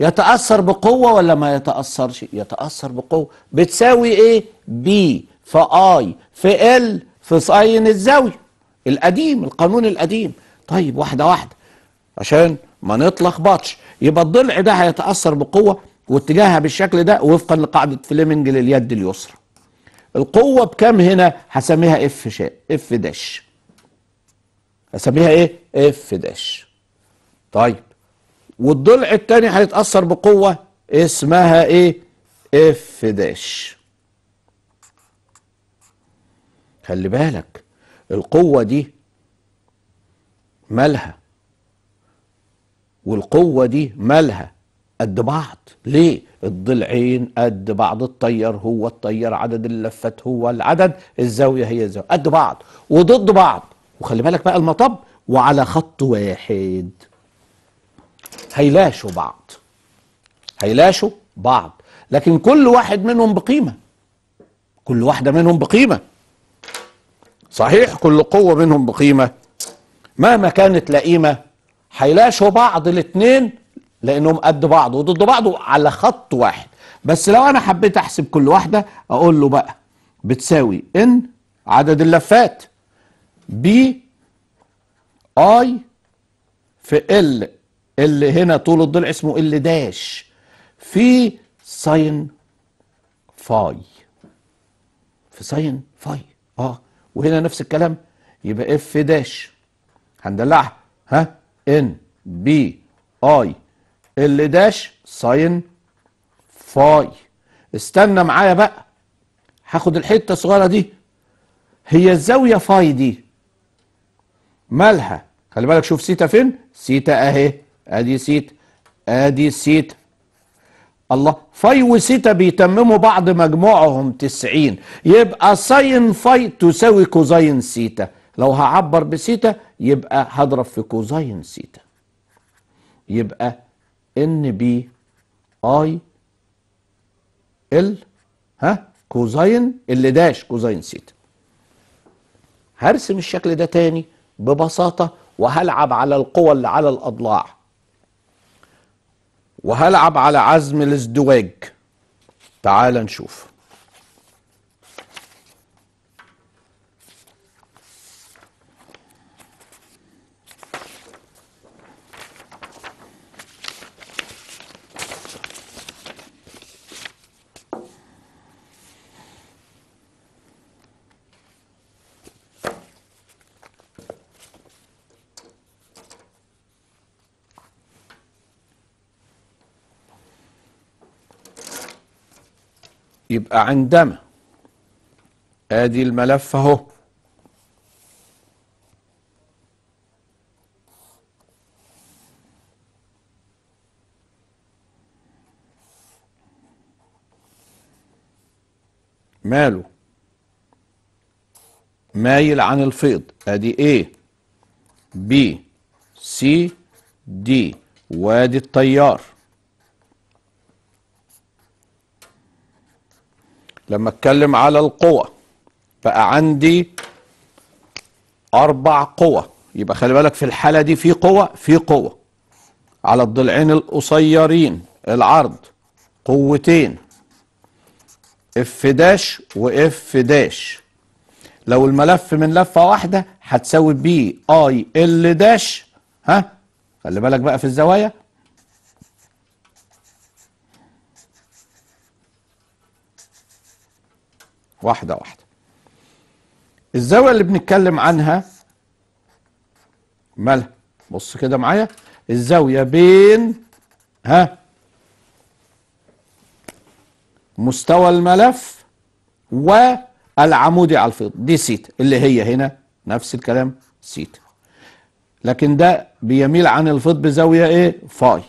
يتأثر بقوة ولا ما يتأثرش يتأثر بقوة بتساوي ايه بي في اي في ال في ساين الزاوية القديم القانون القديم طيب واحدة واحدة عشان ما نتلخبطش يبقى الضلع ده هيتاثر بقوه واتجاهها بالشكل ده وفقا لقاعده فليمنج لليد اليسرى القوه بكام هنا هسميها اف شا... اف داش هسميها ايه اف داش طيب والضلع الثاني هيتاثر بقوه اسمها ايه اف داش خلي بالك القوه دي مالها والقوة دي مالها قد بعض ليه الضلعين قد بعض الطيار هو الطيار عدد اللفات هو العدد الزاوية هي الزاوية قد بعض وضد بعض وخلي بالك بقى المطب وعلى خط واحد هيلاشوا بعض هيلاشوا بعض لكن كل واحد منهم بقيمة كل واحدة منهم بقيمة صحيح كل قوة منهم بقيمة مهما كانت لئيمة هيلاشوا بعض الاثنين لانهم قد بعض وضد بعض على خط واحد بس لو انا حبيت احسب كل واحده اقول له بقى بتساوي ان عدد اللفات بي اي في ال اللي هنا طول الضلع اسمه ال داش في ساين فاي في ساين فاي اه وهنا نفس الكلام يبقى اف داش هندلعها ها ان بي اي ال داش ساين فاي استنى معايا بقى هاخد الحته الصغيره دي هي الزاويه فاي دي مالها خلي بالك شوف سيتا فين سيتا اهي ادي سيتا ادي سيتا الله فاي وسيتا بيتمموا بعض مجموعهم 90 يبقى ساين فاي تساوي كوزين سيتا لو هعبر بسيتا يبقى هضرب في كوزين سيتا يبقى ان بي اي ال ها كوزين اللي داش كوزين سيتا هرسم الشكل ده تاني ببساطة وهلعب على القوى اللي على الأضلاع وهلعب على عزم الازدواج تعال نشوف يبقى عندما ادي الملف اهو ماله مايل عن الفيض ادي ايه بي سي دي وادي التيار لما اتكلم على القوة بقى عندي أربع قوة يبقى خلي بالك في الحالة دي في قوة في قوة على الضلعين القصيرين العرض قوتين اف داش واف داش لو الملف من لفة واحدة هتساوي بي اي ال داش ها خلي بالك بقى في الزوايا واحدة واحدة الزاوية اللي بنتكلم عنها مالها بص كده معايا الزاوية بين ها مستوى الملف والعمودي على الفيض دي سيتا اللي هي هنا نفس الكلام سيتا لكن ده بيميل عن الفيض بزاوية ايه فاي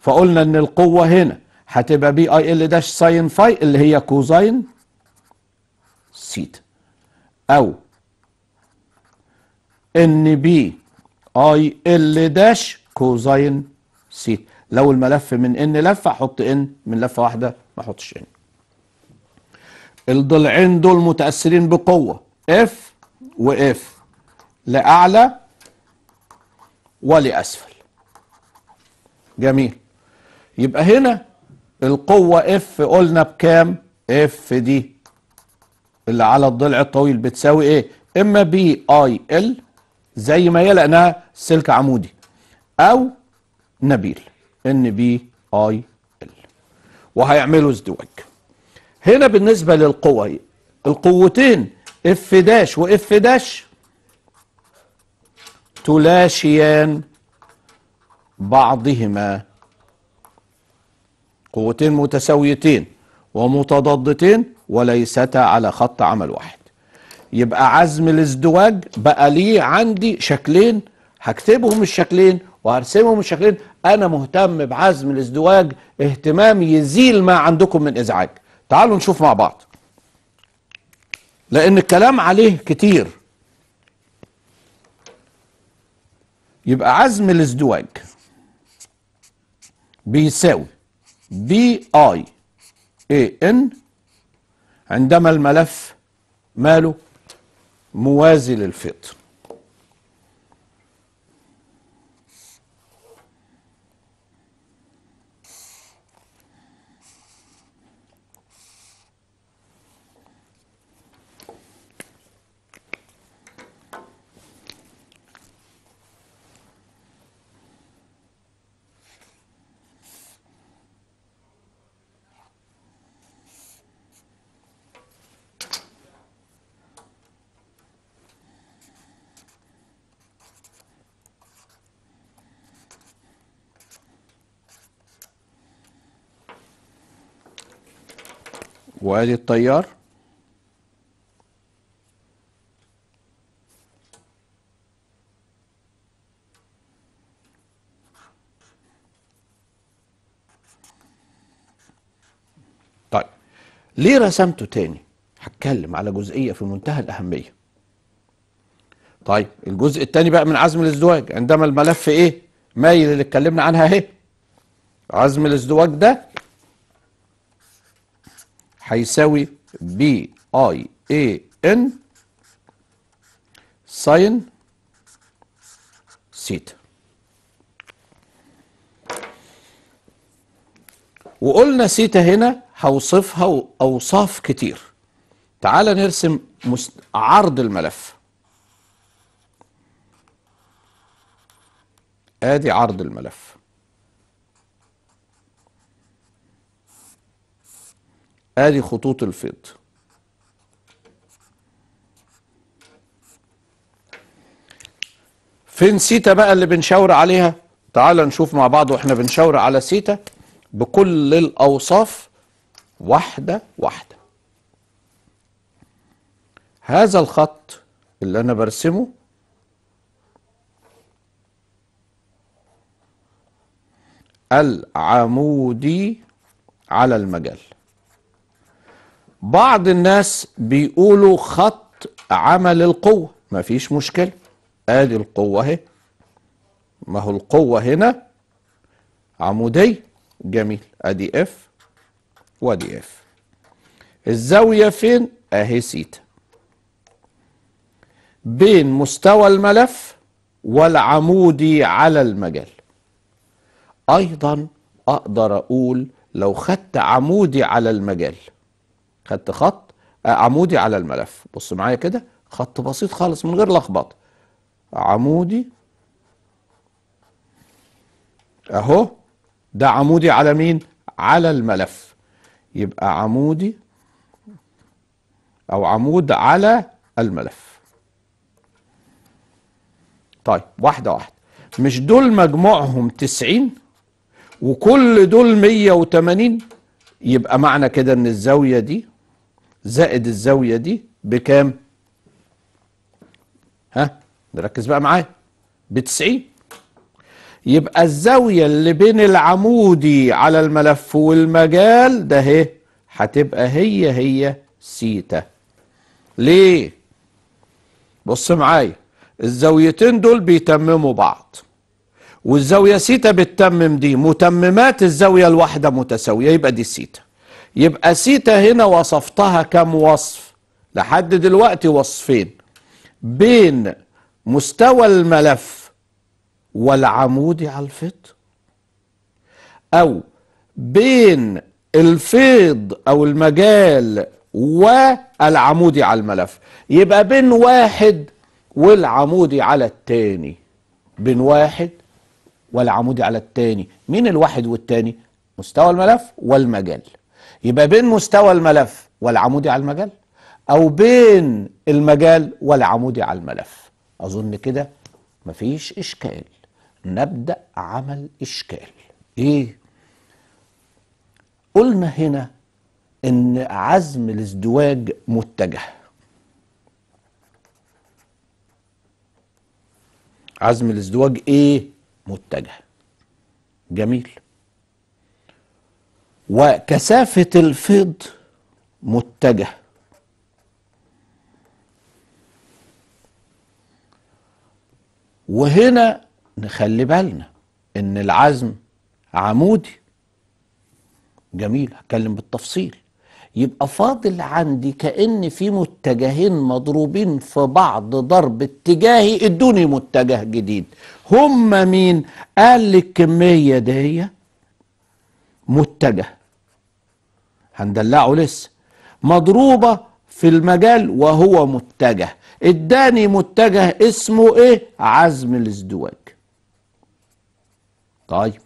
فقلنا ان القوة هنا هتبقى بي اي ال داش ساين فاي اللي هي كوزاين سيتا او ان بي اي ال داش كوزين سيتا لو الملف من ان لفه احط ان من لفه واحده ما احطش ان الضلعين دول متاثرين بقوه اف واف لاعلى ولاسفل جميل يبقى هنا القوه اف قلنا بكام اف دي اللي على الضلع الطويل بتساوي ايه اما بي اي ال زي ما هي لانها سلك عمودي او نبيل ان بي اي ال وهيعملوا ازدواج هنا بالنسبه للقوى القوتين اف داش واف داش تلاشيان بعضهما قوتين متساويتين ومتضادتين وليستا على خط عمل واحد يبقى عزم الازدواج بقى ليه عندي شكلين هكتبهم الشكلين وهرسمهم الشكلين انا مهتم بعزم الازدواج اهتمام يزيل ما عندكم من ازعاج تعالوا نشوف مع بعض لان الكلام عليه كتير يبقى عزم الازدواج بيساوي بي اي ايه ان عندما الملف ماله موازي للفطر وادي الطيار طيب ليه رسمته تاني هتكلم على جزئية في منتهى الأهمية طيب الجزء التاني بقى من عزم الازدواج عندما الملف ايه مايل اللي اتكلمنا عنها اهي عزم الازدواج ده هيساوي بي اي اي ان ساين سيتا وقلنا سيتا هنا هوصفها اوصاف كتير تعال نرسم عرض الملف ادي عرض الملف ادي خطوط الفيض فين سيتا بقى اللي بنشاور عليها تعال نشوف مع بعض واحنا بنشاور على سيتا بكل الاوصاف واحده واحده هذا الخط اللي انا برسمه العمودي على المجال بعض الناس بيقولوا خط عمل القوة مفيش مشكلة ادي القوة اهي ما هو القوة هنا عمودي جميل ادي اف وادي اف الزاوية فين اهي سيتا بين مستوى الملف والعمودي على المجال ايضا اقدر اقول لو خدت عمودي على المجال خدت خط آه، عمودي على الملف بص معايا كده خط بسيط خالص من غير لخبطه عمودي اهو ده عمودي على مين على الملف يبقى عمودي او عمود على الملف طيب واحده واحده مش دول مجموعهم 90 وكل دول 180 يبقى معنى كده ان الزاويه دي زائد الزاوية دي بكام ها نركز بقى معايا ب 90 يبقى الزاوية اللي بين العمودي على الملف والمجال ده اهي هتبقى هي هي سيتا ليه بص معايا الزاويتين دول بيتمموا بعض والزاوية سيتا بتتمم دي متممات الزاوية الواحدة متساوية يبقى دي سيتا يبقى سيتا هنا وصفتها كم وصف لحد دلوقتي وصفين بين مستوى الملف والعمود على الفيض او بين الفيض او المجال والعمودي على الملف يبقى بين واحد والعمودي على التاني بين واحد والعمودي على التاني مين الواحد والتاني مستوى الملف والمجال يبقى بين مستوى الملف والعمودي على المجال او بين المجال والعمودي على الملف اظن كده مفيش اشكال نبدا عمل اشكال ايه قلنا هنا ان عزم الازدواج متجه عزم الازدواج ايه متجه جميل وكثافة الفيض متجه وهنا نخلي بالنا ان العزم عمودي جميل هتكلم بالتفصيل يبقى فاضل عندي كأن في متجهين مضروبين في بعض ضرب اتجاهي ادوني متجه جديد هما مين قال لي الكمية ديت متجه هندلعه لسه مضروبة في المجال وهو متجه اداني متجه اسمه ايه عزم الازدواج طيب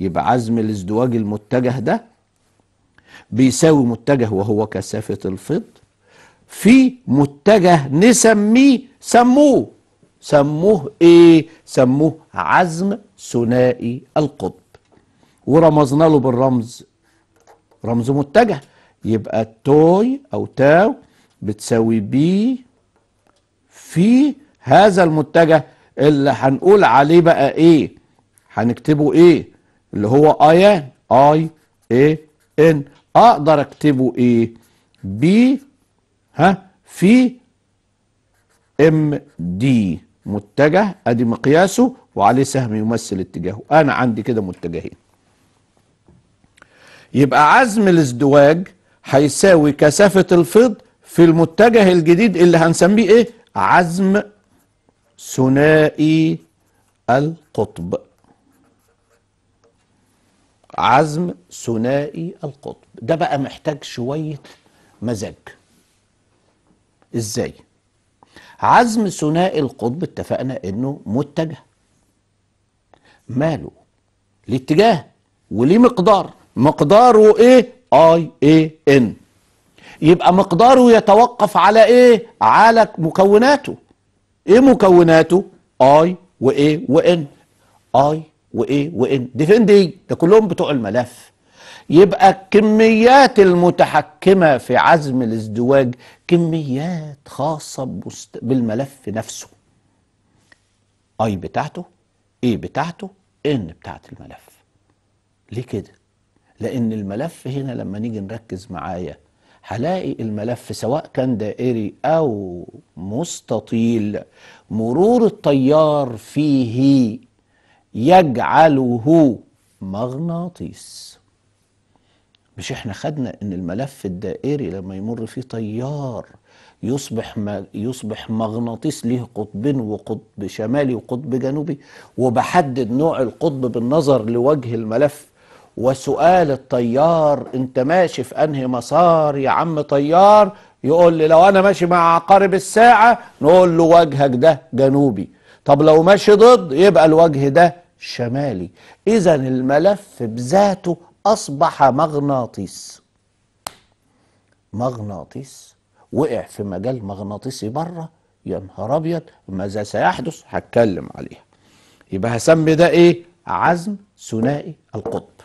يبقى عزم الازدواج المتجه ده بيساوي متجه وهو كثافة الفض في متجه نسميه سموه سموه ايه سموه عزم ثنائي القطب ورمزنا له بالرمز رمز متجه يبقى توي او تاو بتساوي بي في هذا المتجه اللي هنقول عليه بقى ايه هنكتبه ايه اللي هو ايان اي اي ان اقدر اكتبه ايه بي ها في ام دي متجه ادي مقياسه وعليه سهم يمثل اتجاهه انا عندي كده متجهين يبقى عزم الازدواج هيساوي كثافة الفيض في المتجه الجديد اللي هنسميه ايه عزم ثنائي القطب عزم ثنائي القطب ده بقى محتاج شوية مزاج ازاي عزم ثنائي القطب اتفقنا انه متجه ماله ليه اتجاه وليه مقدار مقداره ايه اي اي ان يبقى مقداره يتوقف على ايه على مكوناته ايه مكوناته اي وايه وان اي وايه وان دي فين دي ده كلهم بتوع الملف يبقى الكميات المتحكمه في عزم الازدواج كميات خاصه بالملف نفسه اي بتاعته ايه بتاعته ان بتاعت الملف ليه كده لأن الملف هنا لما نيجي نركز معايا هلاقي الملف سواء كان دائري أو مستطيل مرور التيار فيه يجعله مغناطيس مش احنا خدنا ان الملف الدائري لما يمر فيه تيار يصبح يصبح مغناطيس ليه قطبين وقطب شمالي وقطب جنوبي وبحدد نوع القطب بالنظر لوجه الملف وسؤال الطيار انت ماشي في انهي مسار يا عم طيار يقول لي لو انا ماشي مع عقارب الساعة نقول له وجهك ده جنوبي طب لو ماشي ضد يبقى الوجه ده شمالي اذا الملف بذاته اصبح مغناطيس مغناطيس وقع في مجال مغناطيسي بره يا نهار ابيض ماذا سيحدث هتكلم عليها يبقى هسمي ده ايه عزم ثنائي القطب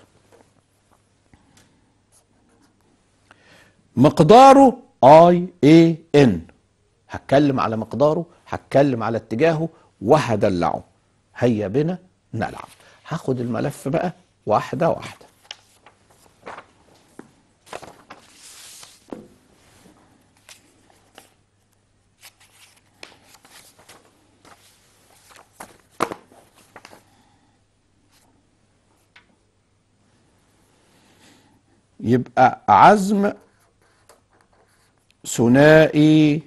مقداره اي اي ان هتكلم على مقداره هتكلم على اتجاهه وهدلعه هيا بنا نلعب هاخد الملف بقى واحده واحده يبقى عزم ثنائي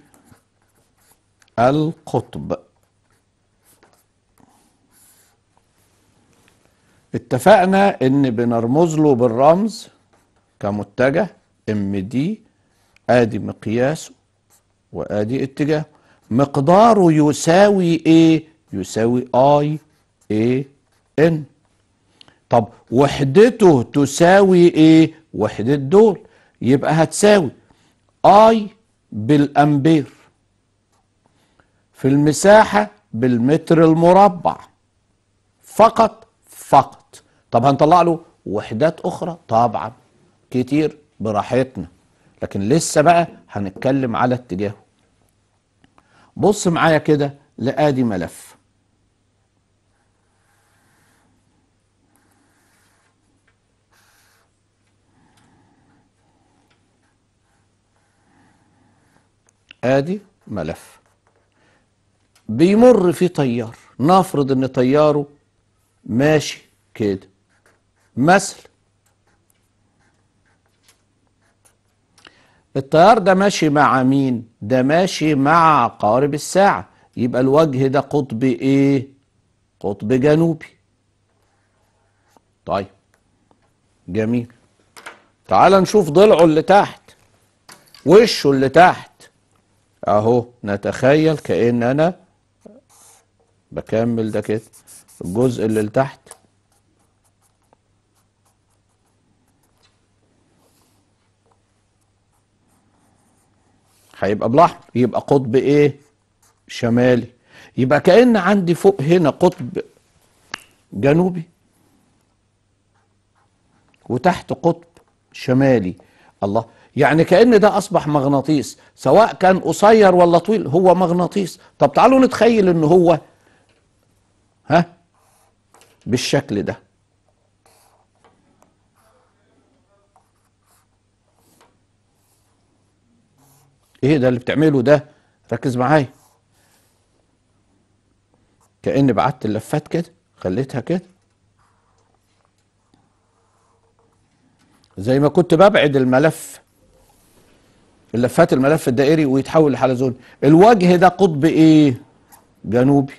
القطب اتفقنا ان بنرمز له بالرمز كمتجه ام دي ادي مقياسه وادي اتجاهه مقداره يساوي ايه يساوي اي اي ان طب وحدته تساوي ايه وحدة دول يبقى هتساوي اي بالامبير في المساحة بالمتر المربع فقط فقط طب هنطلع له وحدات اخرى طبعا كتير براحتنا لكن لسه بقى هنتكلم على اتجاهه بص معايا كده لادي ملف ادي ملف بيمر في طيار نفرض ان طياره ماشي كده مثل التيار ده ماشي مع مين ده ماشي مع قارب الساعة يبقى الوجه ده قطب ايه قطب جنوبي طيب جميل تعال نشوف ضلعه اللي تحت وشه اللي تحت اهو نتخيل كأن انا بكمل ده كده الجزء اللي لتحت هيبقى بالاحمر يبقى قطب ايه شمالي يبقى كأن عندي فوق هنا قطب جنوبي وتحت قطب شمالي الله يعني كأن ده أصبح مغناطيس سواء كان قصير ولا طويل هو مغناطيس طب تعالوا نتخيل إن هو ها بالشكل ده ايه ده اللي بتعمله ده ركز معايا كأني بعت اللفات كده خليتها كده زي ما كنت ببعد الملف اللفات الملف الدائري ويتحول لحلزون الوجه ده قطب ايه جنوبي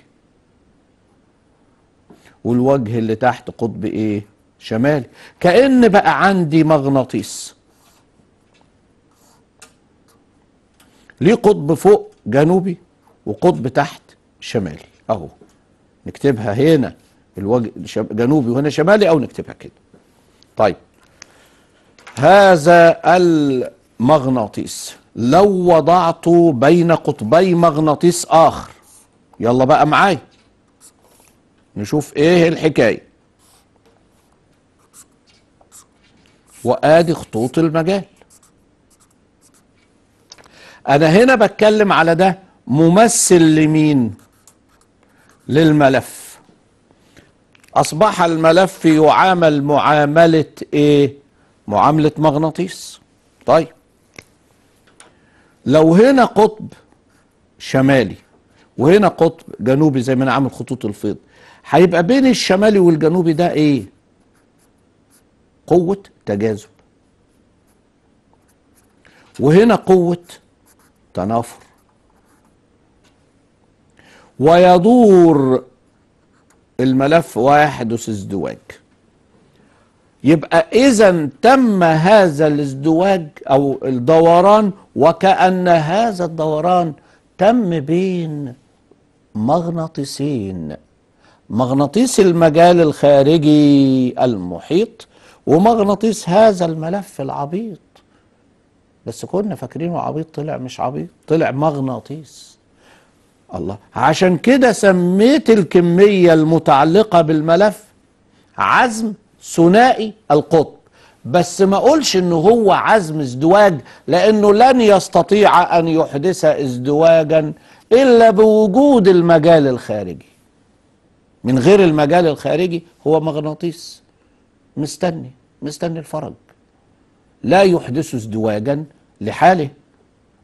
والوجه اللي تحت قطب ايه شمالي كأن بقى عندي مغناطيس ليه قطب فوق جنوبي وقطب تحت شمالي اهو نكتبها هنا الوجه جنوبي وهنا شمالي او نكتبها كده طيب هذا ال مغناطيس لو وضعته بين قطبي مغناطيس آخر يلا بقى معايا نشوف ايه الحكاية وادي خطوط المجال انا هنا بتكلم على ده ممثل لمين للملف اصبح الملف يعامل معاملة ايه معاملة مغناطيس طيب لو هنا قطب شمالي وهنا قطب جنوبي زي ما انا عامل خطوط الفيض هيبقى بين الشمالي والجنوبي ده ايه قوه تجاذب وهنا قوه تنافر ويدور الملف ويحدث ازدواج يبقى إذا تم هذا الازدواج أو الدوران وكأن هذا الدوران تم بين مغناطيسين مغناطيس المجال الخارجي المحيط ومغناطيس هذا الملف العبيط بس كنا فاكرينه عبيط طلع مش عبيط طلع مغناطيس الله عشان كده سميت الكمية المتعلقة بالملف عزم ثنائي القطب بس ما اقولش ان هو عزم ازدواج لانه لن يستطيع ان يحدث ازدواجا الا بوجود المجال الخارجي من غير المجال الخارجي هو مغناطيس مستني مستني الفرج لا يحدث ازدواجا لحاله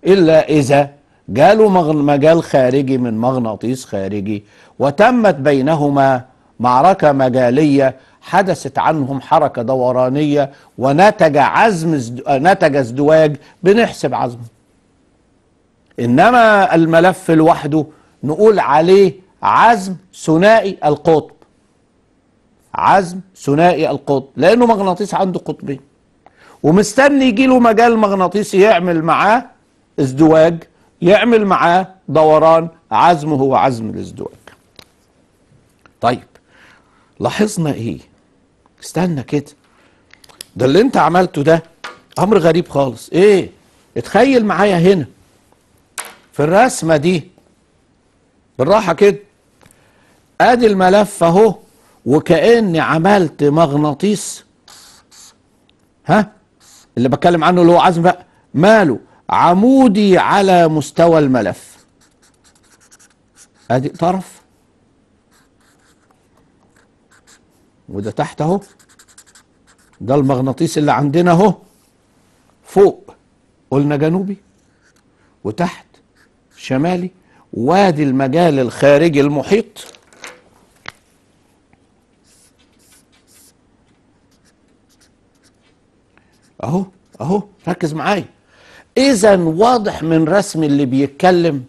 الا اذا جاله مجال خارجي من مغناطيس خارجي وتمت بينهما معركه مجاليه حدثت عنهم حركة دورانية ونتج عزم آه، نتج ازدواج بنحسب عزمه إنما الملف لوحده نقول عليه عزم ثنائي القطب عزم ثنائي القطب لأنه مغناطيس عنده قطبين ومستني يجي له مجال مغناطيسي يعمل معاه ازدواج يعمل معاه دوران عزمه هو عزم الازدواج طيب لاحظنا ايه استنى كده ده اللي انت عملته ده امر غريب خالص ايه اتخيل معايا هنا في الرسمه دي بالراحه كده ادي الملف اهو وكاني عملت مغناطيس ها اللي بتكلم عنه اللي هو عزم بقى ماله عمودي على مستوى الملف ادي طرف وده تحت اهو ده المغناطيس اللي عندنا اهو فوق قلنا جنوبي وتحت شمالي وادي المجال الخارجي المحيط اهو اهو ركز معايا اذا واضح من رسم اللي بيتكلم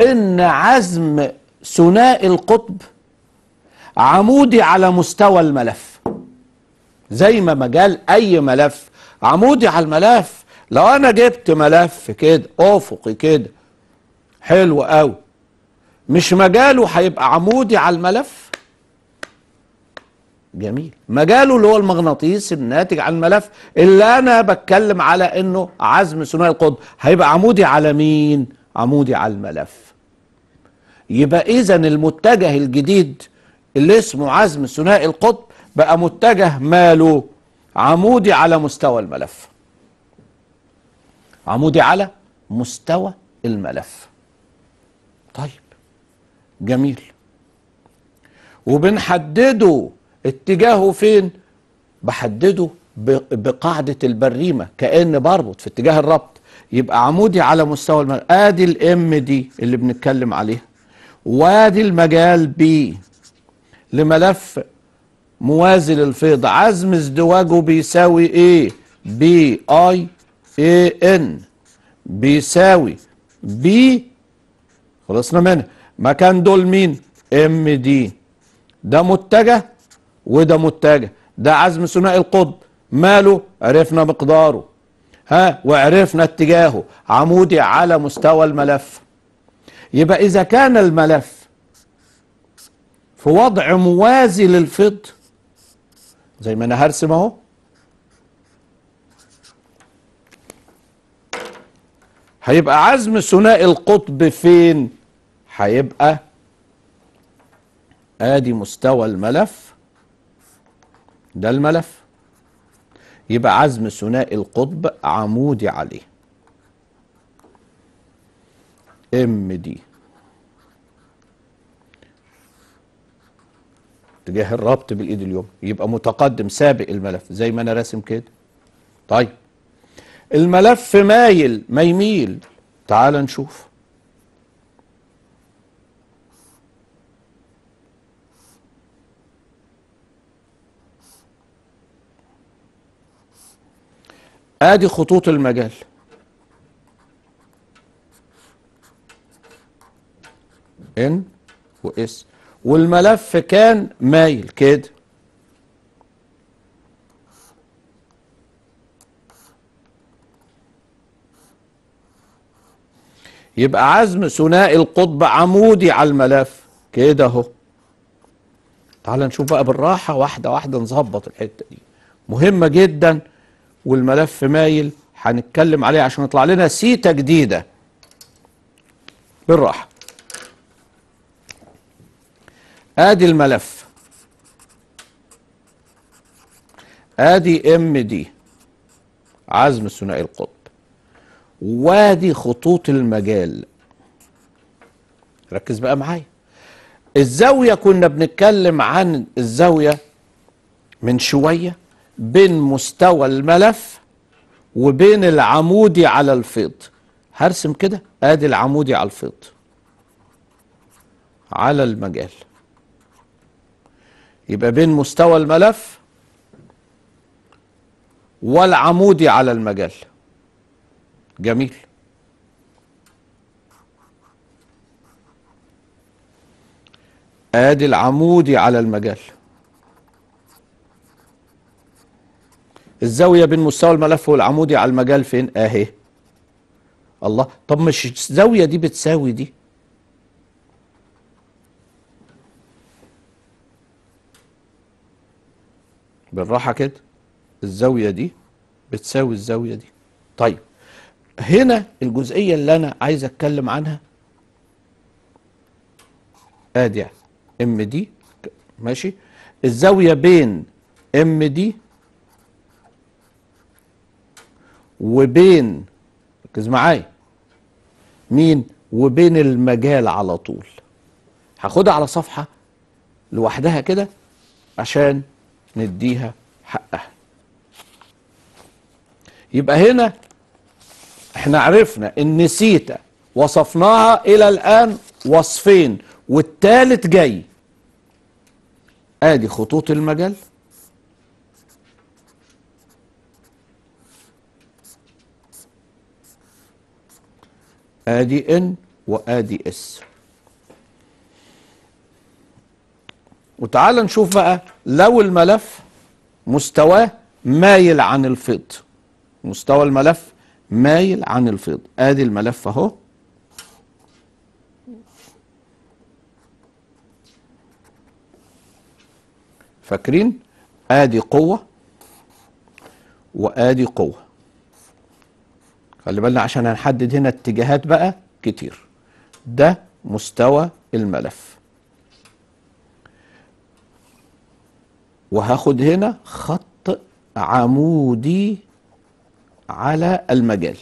ان عزم ثنائي القطب عمودي على مستوى الملف زي ما مجال اي ملف عمودي على الملف لو انا جبت ملف كده افقي كده حلو قوي مش مجاله هيبقى عمودي على الملف جميل مجاله اللي هو المغناطيس الناتج عن الملف اللي انا بتكلم على انه عزم ثنائي القطب هيبقى عمودي على مين عمودي على الملف يبقى اذا المتجه الجديد اللي اسمه عزم ثنائي القطب بقى متجه ماله عمودي على مستوى الملف عمودي على مستوى الملف طيب جميل وبنحدده اتجاهه فين بحدده بقاعدة البريمة كأن بربط في اتجاه الربط يبقى عمودي على مستوى الملف ادي الام دي اللي بنتكلم عليها وادي المجال بي لملف موازي للفيضة عزم ازدواجه بيساوي ايه بي اي اي ان بيساوي بي خلصنا منها مكان دول مين ام دي ده متجه وده متجه ده عزم ثنائي القطب ماله عرفنا مقداره ها وعرفنا اتجاهه عمودي على مستوى الملف يبقى اذا كان الملف في وضع موازي للفض زي ما انا هرسم اهو هيبقى عزم ثنائي القطب فين هيبقى ادي مستوى الملف ده الملف يبقى عزم ثنائي القطب عمودي عليه ام دي اتجاه الربط بالايد اليمنى يبقى متقدم سابق الملف زي ما انا راسم كده طيب الملف مايل ما يميل تعال نشوف ادي خطوط المجال ان واس والملف كان مايل كده يبقى عزم ثنائي القطب عمودي على الملف كده اهو تعال نشوف بقى بالراحة واحدة واحدة نظبط الحتة دي مهمة جدا والملف مايل هنتكلم عليه عشان يطلع لنا سيتا جديدة بالراحة ادي الملف ادي ام دي عزم ثنائي القطب وادي خطوط المجال ركز بقى معايا الزاوية كنا بنتكلم عن الزاوية من شوية بين مستوى الملف وبين العمودي على الفيض هرسم كده ادي العمودي على الفيض على المجال يبقى بين مستوى الملف والعمودي على المجال جميل ادي العمودي على المجال الزاويه بين مستوى الملف والعمودي على المجال فين آه، اهي الله طب مش الزاويه دي بتساوي دي بالراحة كده الزاوية دي بتساوي الزاوية دي طيب هنا الجزئية اللي أنا عايز أتكلم عنها آدي يعني، ام دي ماشي الزاوية بين ام دي وبين ركز معايا مين وبين المجال على طول هاخدها على صفحة لوحدها كده عشان نديها حقها يبقى هنا احنا عرفنا ان سيتا وصفناها الى الان وصفين والتالت جاي ادي خطوط المجال ادي ان وادي اس وتعال نشوف بقى لو الملف مستواه مايل عن الفيض مستوى الملف مايل عن الفيض ادي الملف اهو فاكرين ادي قوه وادي قوه خلي بالنا عشان هنحدد هنا اتجاهات بقى كتير ده مستوى الملف وهاخد هنا خط عمودي على المجال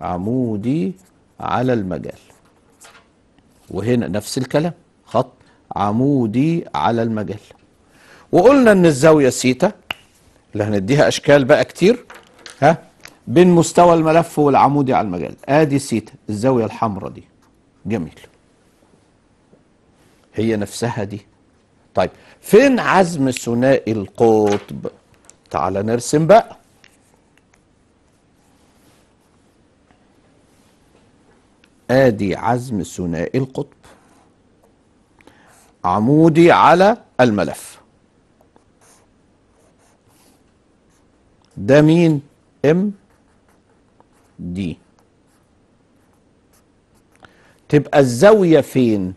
عمودي على المجال وهنا نفس الكلام خط عمودي على المجال وقلنا ان الزاوية سيتا اللي هنديها اشكال بقى كتير ها بين مستوى الملف والعمودي على المجال ادي سيتا الزاوية الحمراء دي جميل هي نفسها دي طيب فين عزم ثنائي القطب تعال نرسم بقى ادي عزم ثنائي القطب عمودي على الملف ده مين ام دي تبقى الزاويه فين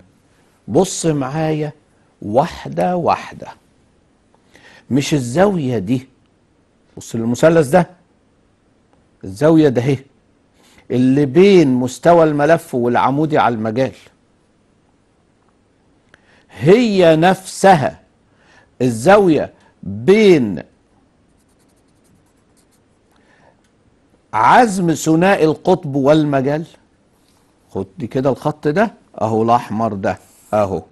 بص معايا واحدة واحدة مش الزاوية دي بص للمثلث ده الزاوية ده هي اللي بين مستوى الملف والعمودي على المجال هي نفسها الزاوية بين عزم ثنائي القطب والمجال خد كده الخط ده اهو الاحمر ده اهو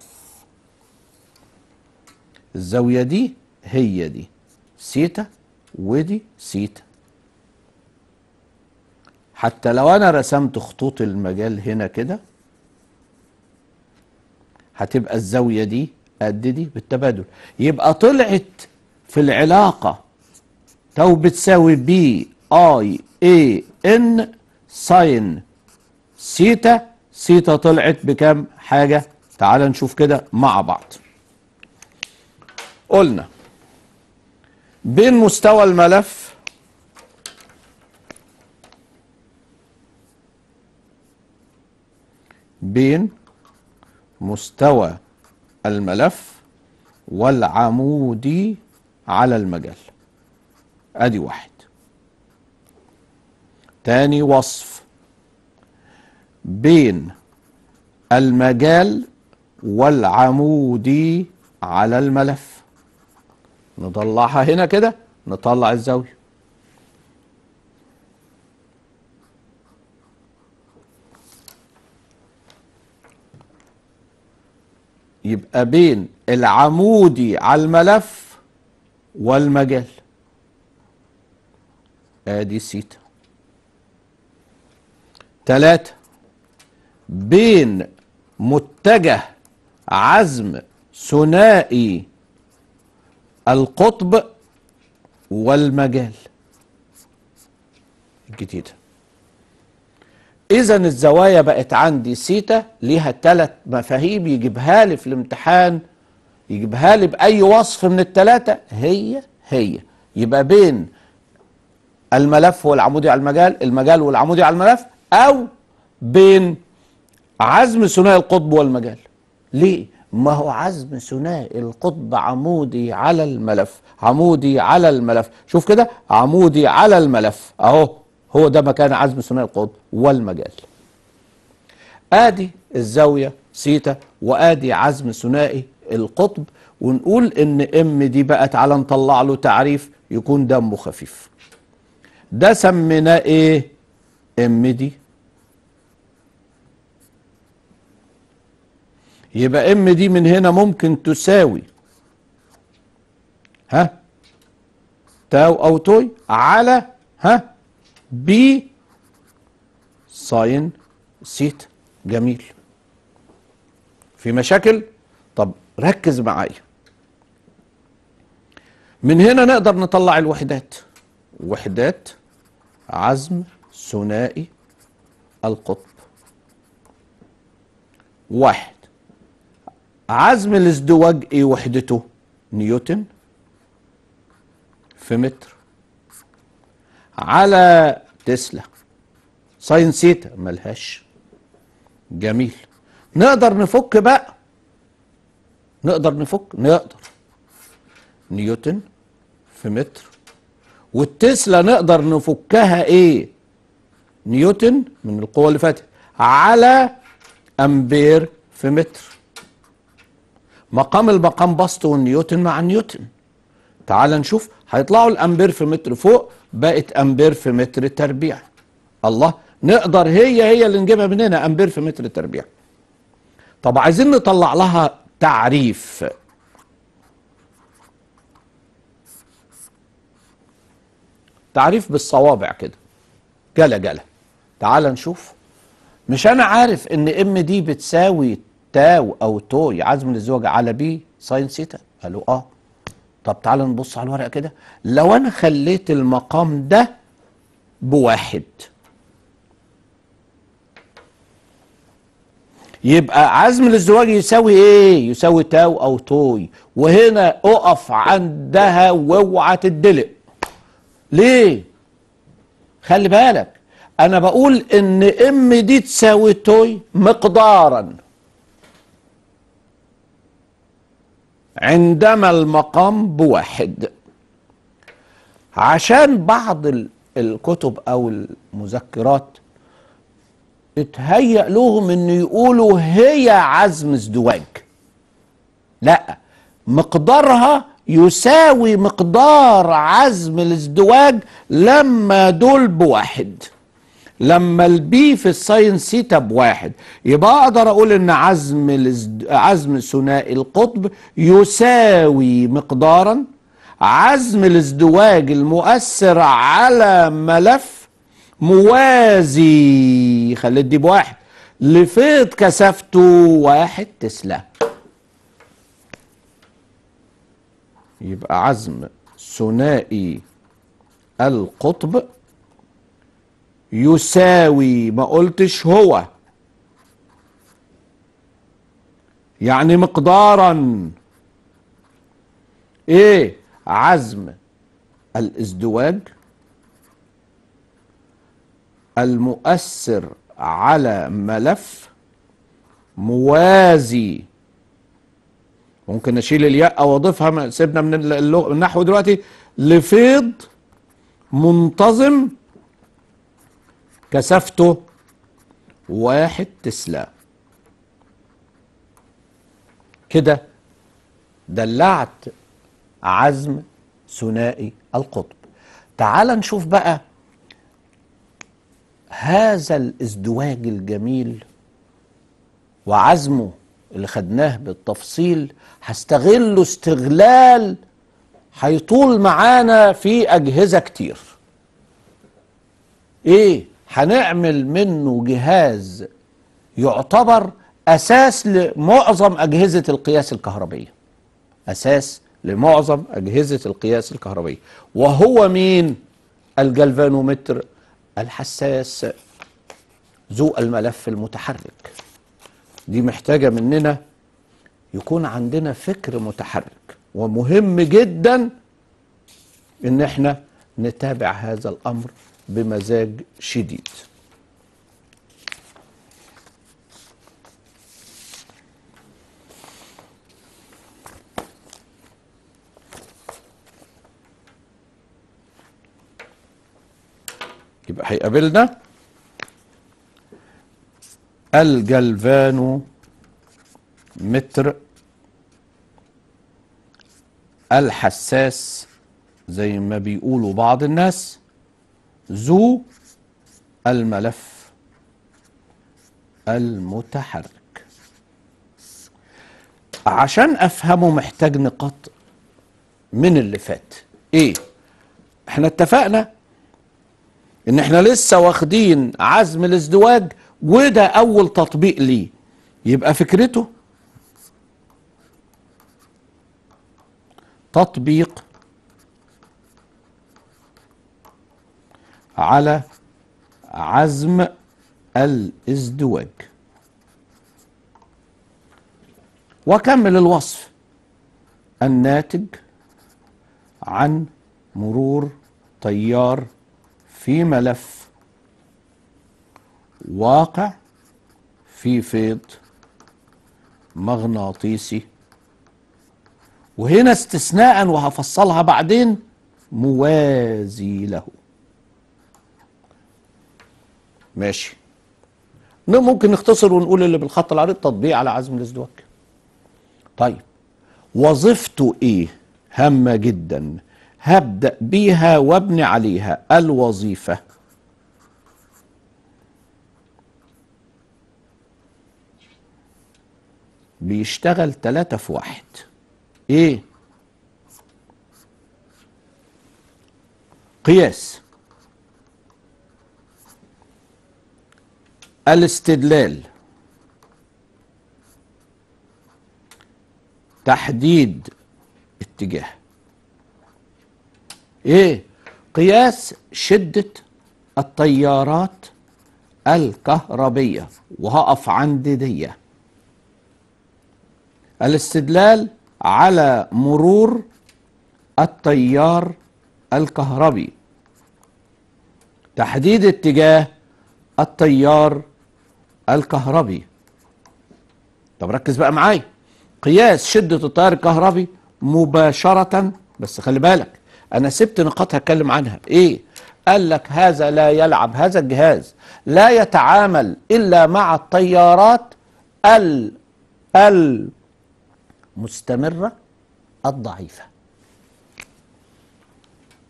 الزاوية دي هي دي سيتا ودي سيتا حتى لو انا رسمت خطوط المجال هنا كده هتبقى الزاوية دي قد دي بالتبادل يبقى طلعت في العلاقة لو بتساوي بي اي اي ان ساين سيتا سيتا طلعت بكام حاجة تعال نشوف كده مع بعض قلنا بين مستوى الملف بين مستوى الملف والعمودي على المجال ادي واحد تاني وصف بين المجال والعمودي على الملف نطلعها هنا كده نطلع الزاوية يبقى بين العمودي على الملف والمجال ادي سيتا تلاتة بين متجه عزم ثنائي القطب والمجال الجديدة إذا الزوايا بقت عندي سيتا ليها ثلاث مفاهيم يجيبها لي في الامتحان يجيبها لي بأي وصف من الثلاثة هي هي يبقى بين الملف والعمودي على المجال المجال والعمودي على الملف أو بين عزم ثنائي القطب والمجال ليه؟ ما هو عزم ثنائي القطب عمودي على الملف عمودي على الملف شوف كده عمودي على الملف اهو هو ده مكان عزم ثنائي القطب والمجال ادي الزاويه سيتا وادي عزم ثنائي القطب ونقول ان ام دي بقى تعالى نطلع له تعريف يكون دمه خفيف ده سميناه ايه ام دي يبقى ام دي من هنا ممكن تساوي ها تاو او توي على ها بي ساين سيت جميل في مشاكل طب ركز معايا من هنا نقدر نطلع الوحدات وحدات عزم ثنائي القطب واحد عزم الازدواج ايه وحدته نيوتن في متر على تسلا ساين سيتا ملهاش جميل نقدر نفك بقى نقدر نفك نقدر نيوتن في متر والتسلا نقدر نفكها ايه نيوتن من القوه اللي فاتت على امبير في متر مقام المقام بسط والنيوتن مع نيوتن تعال نشوف هيطلعوا الامبير في متر فوق بقت امبير في متر تربيع الله نقدر هي هي اللي نجيبها من هنا امبير في متر تربيع طب عايزين نطلع لها تعريف تعريف بالصوابع كده جلا جلا تعال نشوف مش انا عارف ان ام دي بتساوي تاو أو توي يعزم للزوج على بي ساين سيتا قالوا آه طب تعال نبص على الورقة كده لو أنا خليت المقام ده بواحد يبقى عزم للزواج يساوي ايه يساوي تاو او توي وهنا اقف عندها واوعى تدلق ليه خلي بالك انا بقول ان ام دي تساوي توي مقدارا عندما المقام بواحد عشان بعض الكتب او المذكرات اتهيأ لهم ان يقولوا هي عزم ازدواج لا مقدارها يساوي مقدار عزم الازدواج لما دول بواحد لما البي في الساين سيتا واحد يبقى اقدر اقول ان عزم عزم ثنائي القطب يساوي مقدارا عزم الازدواج المؤثر على ملف موازي خليت دي بواحد لفيض كثافته واحد تسلا يبقى عزم ثنائي القطب يساوي ما قلتش هو يعني مقدارا ايه عزم الازدواج المؤثر على ملف موازي ممكن اشيل الياء او اضيفها سيبنا من النحو دلوقتي لفيض منتظم كثافته واحد تسلا كده دلعت عزم ثنائي القطب تعال نشوف بقى هذا الازدواج الجميل وعزمه اللي خدناه بالتفصيل هستغله استغلال هيطول معانا في أجهزة كتير ايه هنعمل منه جهاز يعتبر أساس لمعظم أجهزة القياس الكهربية أساس لمعظم أجهزة القياس الكهربية وهو مين الجلفانومتر الحساس ذو الملف المتحرك دي محتاجة مننا يكون عندنا فكر متحرك ومهم جدا ان احنا نتابع هذا الامر بمزاج شديد يبقى هيقابلنا الجلفانو متر الحساس زي ما بيقولوا بعض الناس ذو الملف المتحرك عشان افهمه محتاج نقاط من اللي فات ايه احنا اتفقنا ان احنا لسه واخدين عزم الازدواج وده اول تطبيق ليه يبقى فكرته تطبيق على عزم الازدواج وكمل الوصف الناتج عن مرور تيار في ملف واقع في فيض مغناطيسي وهنا استثناء وهفصلها بعدين موازي له ماشي ممكن نختصر ونقول اللي بالخط العريض تطبيق على عزم الازدواج طيب وظيفته ايه هامه جدا هبدا بيها وابني عليها الوظيفه بيشتغل ثلاثة في واحد ايه قياس الاستدلال تحديد اتجاه ايه قياس شدة التيارات الكهربية وهقف عند دي الاستدلال على مرور التيار الكهربي تحديد اتجاه التيار الكهربي طب ركز بقى معايا قياس شدة التيار الكهربي مباشرة بس خلي بالك أنا سبت نقاط هتكلم عنها إيه؟ قال لك هذا لا يلعب هذا الجهاز لا يتعامل إلا مع التيارات ال المستمرة الضعيفة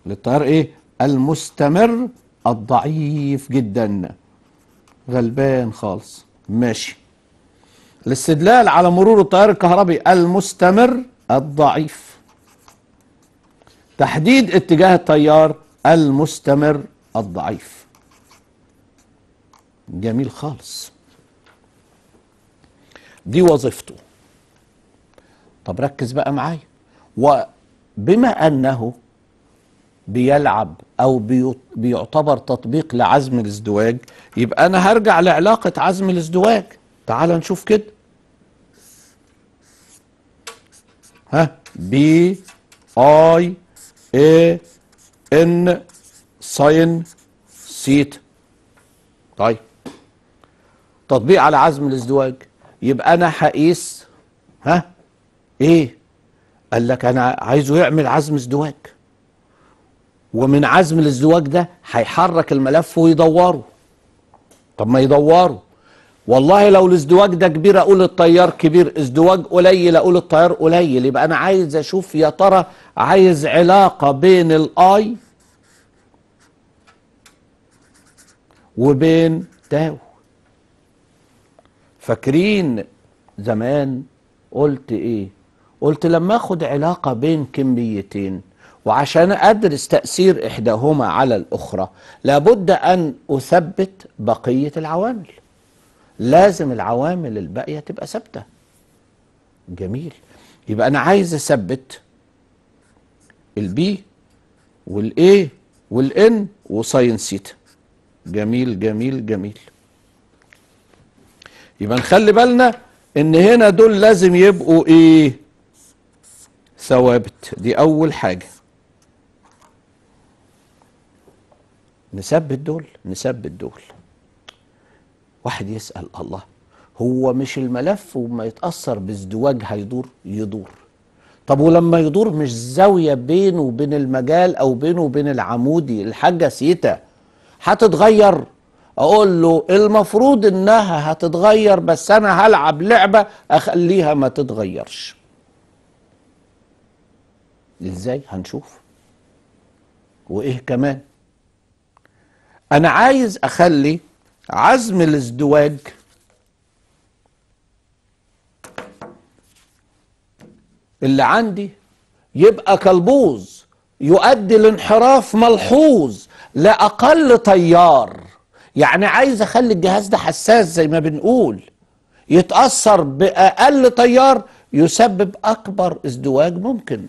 للتيار إيه؟ المستمر الضعيف جداً غلبان خالص ماشي الاستدلال على مرور التيار الكهربي المستمر الضعيف تحديد اتجاه التيار المستمر الضعيف جميل خالص دي وظيفته طب ركز بقى معايا وبما انه بيلعب او بيعتبر تطبيق لعزم الازدواج يبقى انا هرجع لعلاقه عزم الازدواج تعال نشوف كده ها بي اي اي ان ساين سيت طيب تطبيق على عزم الازدواج يبقى انا هقيس ها ايه قال لك انا عايزه يعمل عزم ازدواج ومن عزم الازدواج ده هيحرك الملف ويدوره طب ما يدوره والله لو الازدواج ده كبير اقول التيار كبير ازدواج قليل اقول التيار قليل يبقى انا عايز اشوف يا ترى عايز علاقه بين الاي وبين تاو فاكرين زمان قلت ايه قلت لما اخد علاقه بين كميتين وعشان أدرس تأثير إحداهما على الأخرى لابد أن أثبت بقية العوامل لازم العوامل الباقية تبقى ثابتة جميل يبقى أنا عايز أثبت البي والاي والإن وساين سيتا جميل جميل جميل يبقى نخلي بالنا ان هنا دول لازم يبقوا ايه ثوابت دي اول حاجه نثبت دول نثبت دول واحد يسأل الله هو مش الملف وما يتأثر بازدواج هيدور يدور طب ولما يدور مش زاوية بينه وبين المجال أو بينه وبين العمودي الحاجة سيتا هتتغير أقول له المفروض إنها هتتغير بس أنا هلعب لعبة أخليها ما تتغيرش إزاي هنشوف وإيه كمان انا عايز اخلي عزم الازدواج اللي عندي يبقى كالبوز يؤدي لانحراف ملحوظ لاقل تيار يعني عايز اخلي الجهاز ده حساس زي ما بنقول يتاثر باقل تيار يسبب اكبر ازدواج ممكن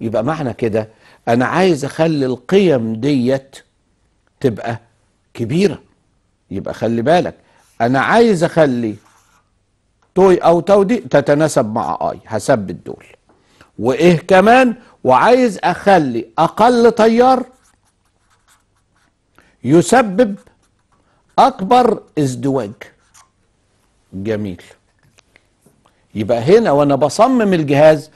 يبقى معنى كده انا عايز اخلي القيم ديت تبقى كبيرة يبقى خلي بالك أنا عايز أخلي توي أو تو دي تتناسب مع آي هثبت دول وإيه كمان وعايز أخلي أقل تيار يسبب أكبر ازدواج جميل يبقى هنا وأنا بصمم الجهاز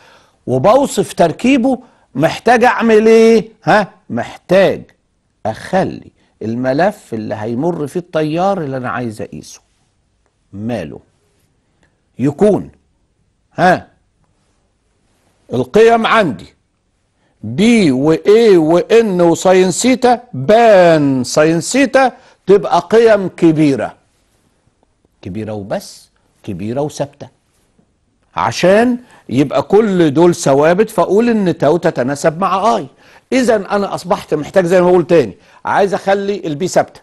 وبوصف تركيبه محتاج أعمل إيه؟ ها؟ محتاج أخلي الملف اللي هيمر فيه الطيار اللي انا عايز اقيسه ماله يكون ها القيم عندي بي واي وان وساين سيتا بان ساين سيتا تبقى قيم كبيره كبيره وبس كبيره وثابته عشان يبقى كل دول ثوابت فاقول ان تاو تتناسب مع اي اذا انا اصبحت محتاج زي ما بقول تاني عايز اخلي البي ثابته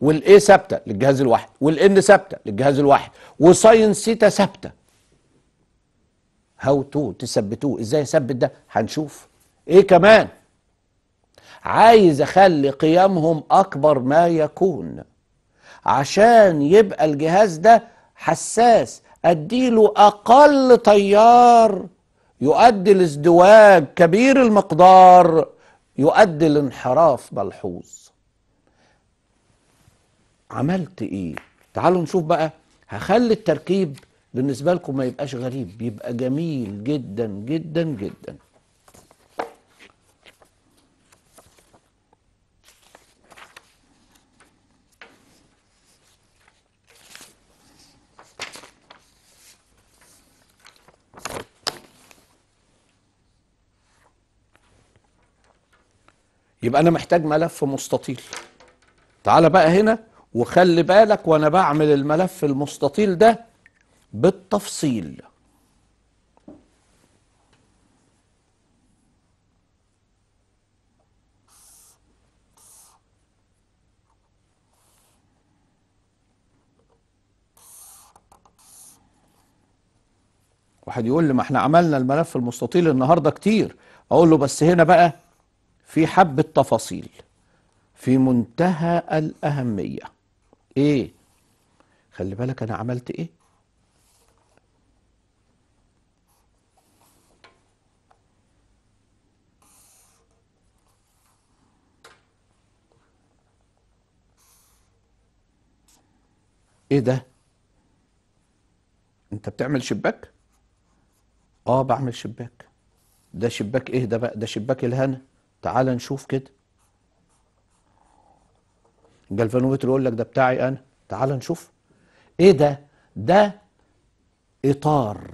والاي ثابته للجهاز الواحد والان ثابته للجهاز الواحد وساين سيتا ثابته هاو تو تثبتوه ازاي اثبت ده هنشوف ايه كمان عايز اخلي قيمهم اكبر ما يكون عشان يبقى الجهاز ده حساس اديله اقل تيار يؤدي لازدواج كبير المقدار يؤدي لانحراف ملحوظ عملت ايه تعالوا نشوف بقى هخلي التركيب بالنسبة لكم ما يبقاش غريب يبقى جميل جدا جدا جدا يبقى انا محتاج ملف مستطيل تعال بقى هنا وخلي بالك وانا بعمل الملف المستطيل ده بالتفصيل واحد يقول لي ما احنا عملنا الملف المستطيل النهارده كتير اقول له بس هنا بقى في حبة تفاصيل في منتهى الأهمية إيه؟ خلي بالك أنا عملت إيه؟ إيه ده؟ أنت بتعمل شباك؟ آه بعمل شباك ده شباك إيه ده بقى؟ ده شباك الهنا تعال نشوف كده الجلفانومتر يقول لك ده بتاعي انا تعال نشوف ايه ده ده اطار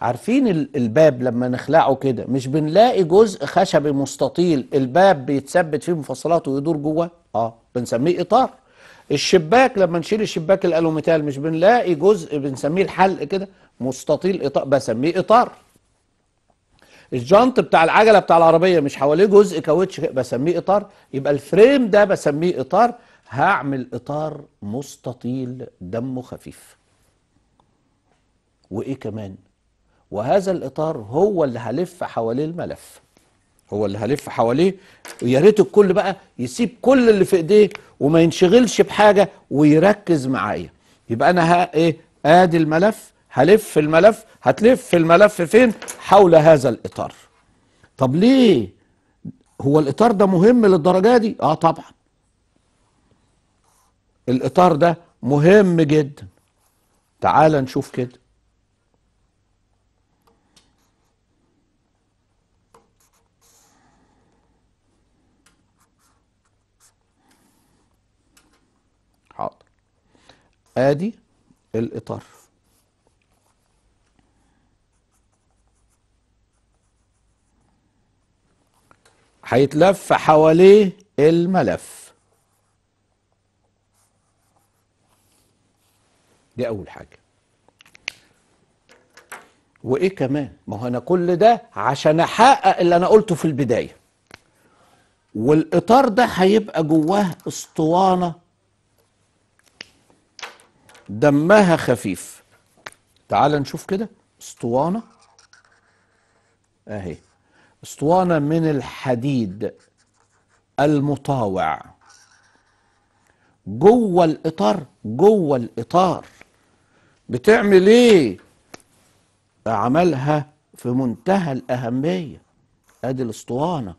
عارفين الباب لما نخلعه كده مش بنلاقي جزء خشبي مستطيل الباب بيتثبت فيه مفصلات ويدور جوه اه بنسميه اطار الشباك لما نشيل الشباك الالوميتال مش بنلاقي جزء بنسميه الحلق كده مستطيل اطار بسميه اطار الجانت بتاع العجله بتاع العربيه مش حواليه جزء كاوتش بسميه اطار يبقى الفريم ده بسميه اطار هعمل اطار مستطيل دمه خفيف وايه كمان وهذا الاطار هو اللي هلف حواليه الملف هو اللي هلف حواليه ويا ريت الكل بقى يسيب كل اللي في ايديه وما ينشغلش بحاجه ويركز معايا يبقى انا ها ايه ادي الملف هلف الملف هتلف الملف فين حول هذا الإطار طب ليه هو الإطار ده مهم للدرجة دي آه طبعا الإطار ده مهم جدا تعال نشوف كده حاضر ادي الاطار هيتلف حواليه الملف دي اول حاجه وايه كمان ما هو انا كل ده عشان احقق اللي انا قلته في البدايه والاطار ده هيبقى جواه اسطوانه دمها خفيف تعال نشوف كده اسطوانه اهي اسطوانة من الحديد المطاوع جوه الإطار جوه الإطار بتعمل إيه؟ عملها في منتهى الأهمية أدي الاسطوانة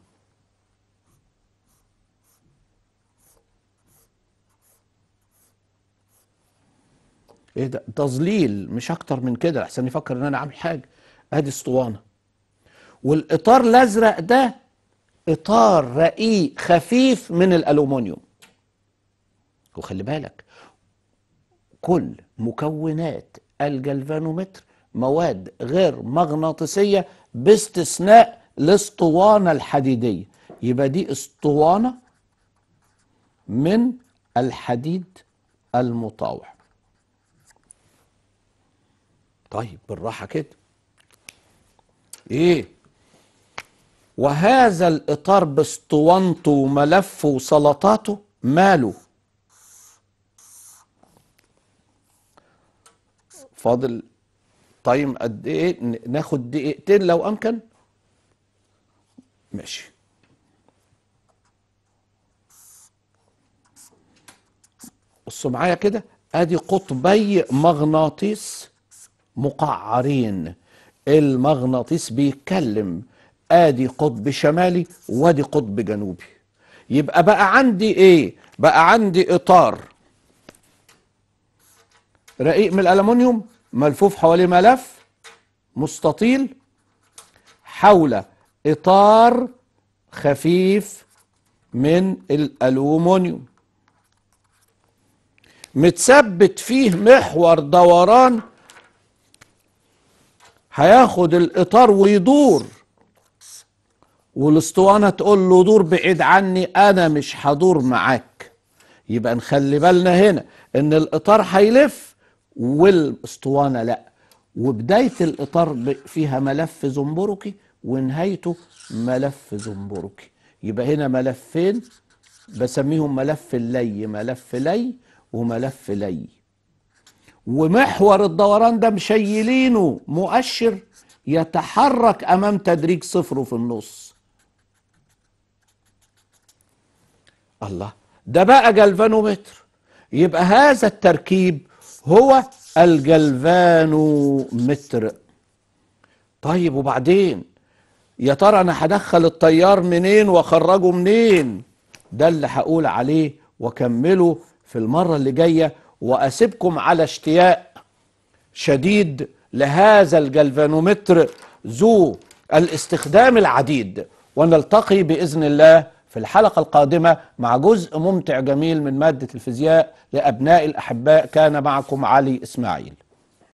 إيه ده؟ تظليل مش أكتر من كده أحسن يفكر إن أنا عامل حاجة أدي اسطوانة والاطار الازرق ده اطار رقيق خفيف من الالومنيوم وخلي بالك كل مكونات الجلفانومتر مواد غير مغناطيسيه باستثناء الاسطوانه الحديديه يبقى دي اسطوانه من الحديد المطاوع طيب بالراحه كده ايه وهذا الإطار باسطوانته وملفه وسلطاته ماله فاضل طيب قد ايه ناخد دقيقتين لو امكن ماشي بصوا معايا كده ادي قطبي مغناطيس مقعرين المغناطيس بيتكلم ادي قطب شمالي وادي قطب جنوبي يبقى بقى عندي ايه بقى عندي اطار رقيق من الالومنيوم ملفوف حواليه ملف مستطيل حول اطار خفيف من الالومنيوم متثبت فيه محور دوران هياخد الاطار ويدور والاسطوانة تقول له دور بعيد عني أنا مش هدور معاك يبقى نخلي بالنا هنا إن الإطار هيلف والاسطوانة لأ وبداية الإطار فيها ملف زنبركي ونهايته ملف زنبركي يبقى هنا ملفين بسميهم ملف اللي ملف لي وملف لي ومحور الدوران ده مشيلينه مؤشر يتحرك امام تدريج صفره في النص الله ده بقى جلفانومتر يبقى هذا التركيب هو الجلفانومتر طيب وبعدين يا ترى انا هدخل التيار منين واخرجه منين ده اللي هقول عليه واكمله في المره اللي جايه واسيبكم على اشتياق شديد لهذا الجلفانومتر ذو الاستخدام العديد ونلتقي باذن الله في الحلقة القادمة مع جزء ممتع جميل من مادة الفيزياء لأبناء الأحباء كان معكم علي إسماعيل